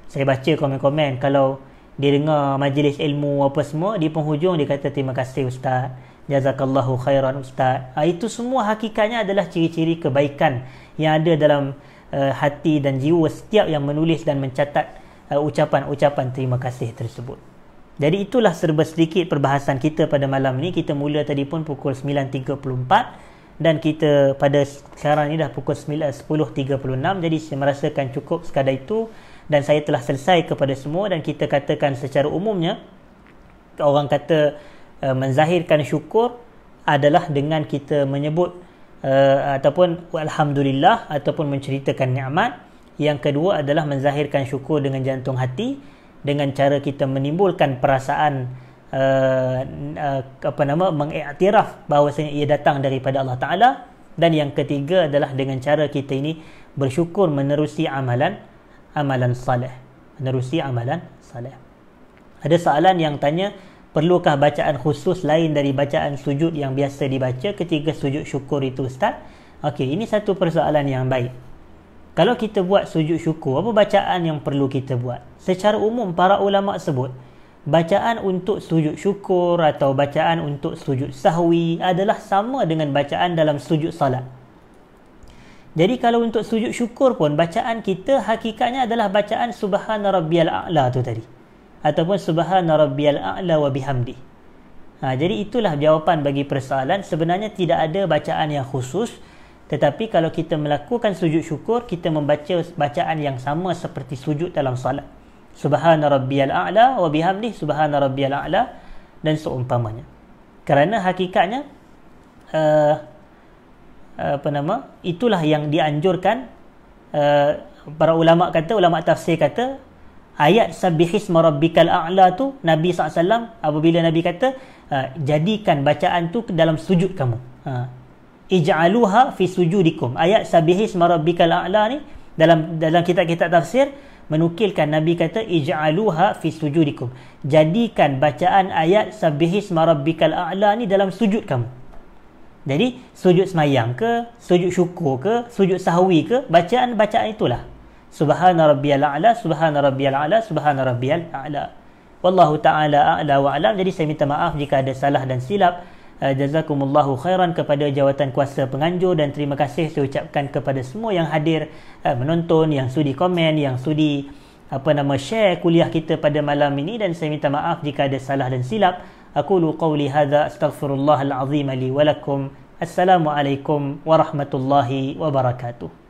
saya baca komen-komen kalau dia dengar majlis ilmu apa semua di penghujung dia kata terima kasih ustaz jazakallahu khairan ustaz ha, itu semua hakikatnya adalah ciri-ciri kebaikan yang ada dalam Eh, hati dan jiwa setiap yang menulis dan mencatat eh, ucapan-ucapan terima kasih tersebut. Jadi itulah serba sedikit perbahasan kita pada malam ini. Kita mula tadi pun pukul 9.34 dan kita pada sekarang ini dah pukul 10.36. Jadi saya merasakan cukup sekadar itu dan saya telah selesai kepada semua dan kita katakan secara umumnya orang kata uh, menzahirkan syukur adalah dengan kita menyebut uh, ataupun alhamdulillah ataupun menceritakan nikmat yang kedua adalah menzahirkan syukur dengan jantung hati dengan cara kita menimbulkan perasaan uh, uh, apa nama mengiktiraf bahawasanya ia datang daripada Allah Taala dan yang ketiga adalah dengan cara kita ini bersyukur menerusi amalan amalan saleh menerusi amalan saleh ada soalan yang tanya Perlukah bacaan khusus lain dari bacaan sujud yang biasa dibaca ketika sujud syukur itu Ustaz? Okey, ini satu persoalan yang baik. Kalau kita buat sujud syukur, apa bacaan yang perlu kita buat? Secara umum, para ulama' sebut, bacaan untuk sujud syukur atau bacaan untuk sujud sahwi adalah sama dengan bacaan dalam sujud salat. Jadi kalau untuk sujud syukur pun, bacaan kita hakikatnya adalah bacaan Subhanarabbiyal A'la tu tadi ataupun subhana rabbiyal a'la wa bihamdi. Ha, jadi itulah jawapan bagi persoalan sebenarnya tidak ada bacaan yang khusus tetapi kalau kita melakukan sujud syukur kita membaca bacaan yang sama seperti sujud dalam salat. Subhana rabbiyal a'la wa bihamdi subhana rabbiyal a'la dan seumpamanya. Kerana hakikatnya uh, apa nama itulah yang dianjurkan uh, para ulama kata ulama tafsir kata ayat sabihis marabbikal a'la tu Nabi SAW apabila Nabi kata uh, jadikan bacaan tu dalam sujud kamu ha. Uh, ija'aluha fi sujudikum ayat sabihis marabbikal a'la ni dalam dalam kitab-kitab tafsir menukilkan Nabi kata ija'aluha fi sujudikum jadikan bacaan ayat sabihis marabbikal a'la ni dalam sujud kamu jadi sujud semayang ke sujud syukur ke sujud sahwi ke bacaan-bacaan itulah subhana rabbiyal a'la subhana rabbiyal a'la subhana rabbiyal a'la wallahu taala a'la wa alam jadi saya minta maaf jika ada salah dan silap eh, jazakumullahu khairan kepada jawatan kuasa penganjur dan terima kasih saya ucapkan kepada semua yang hadir eh, menonton yang sudi komen yang sudi apa nama share kuliah kita pada malam ini dan saya minta maaf jika ada salah dan silap aqulu qawli hadza astaghfirullahal azim li wa assalamu alaikum warahmatullahi wabarakatuh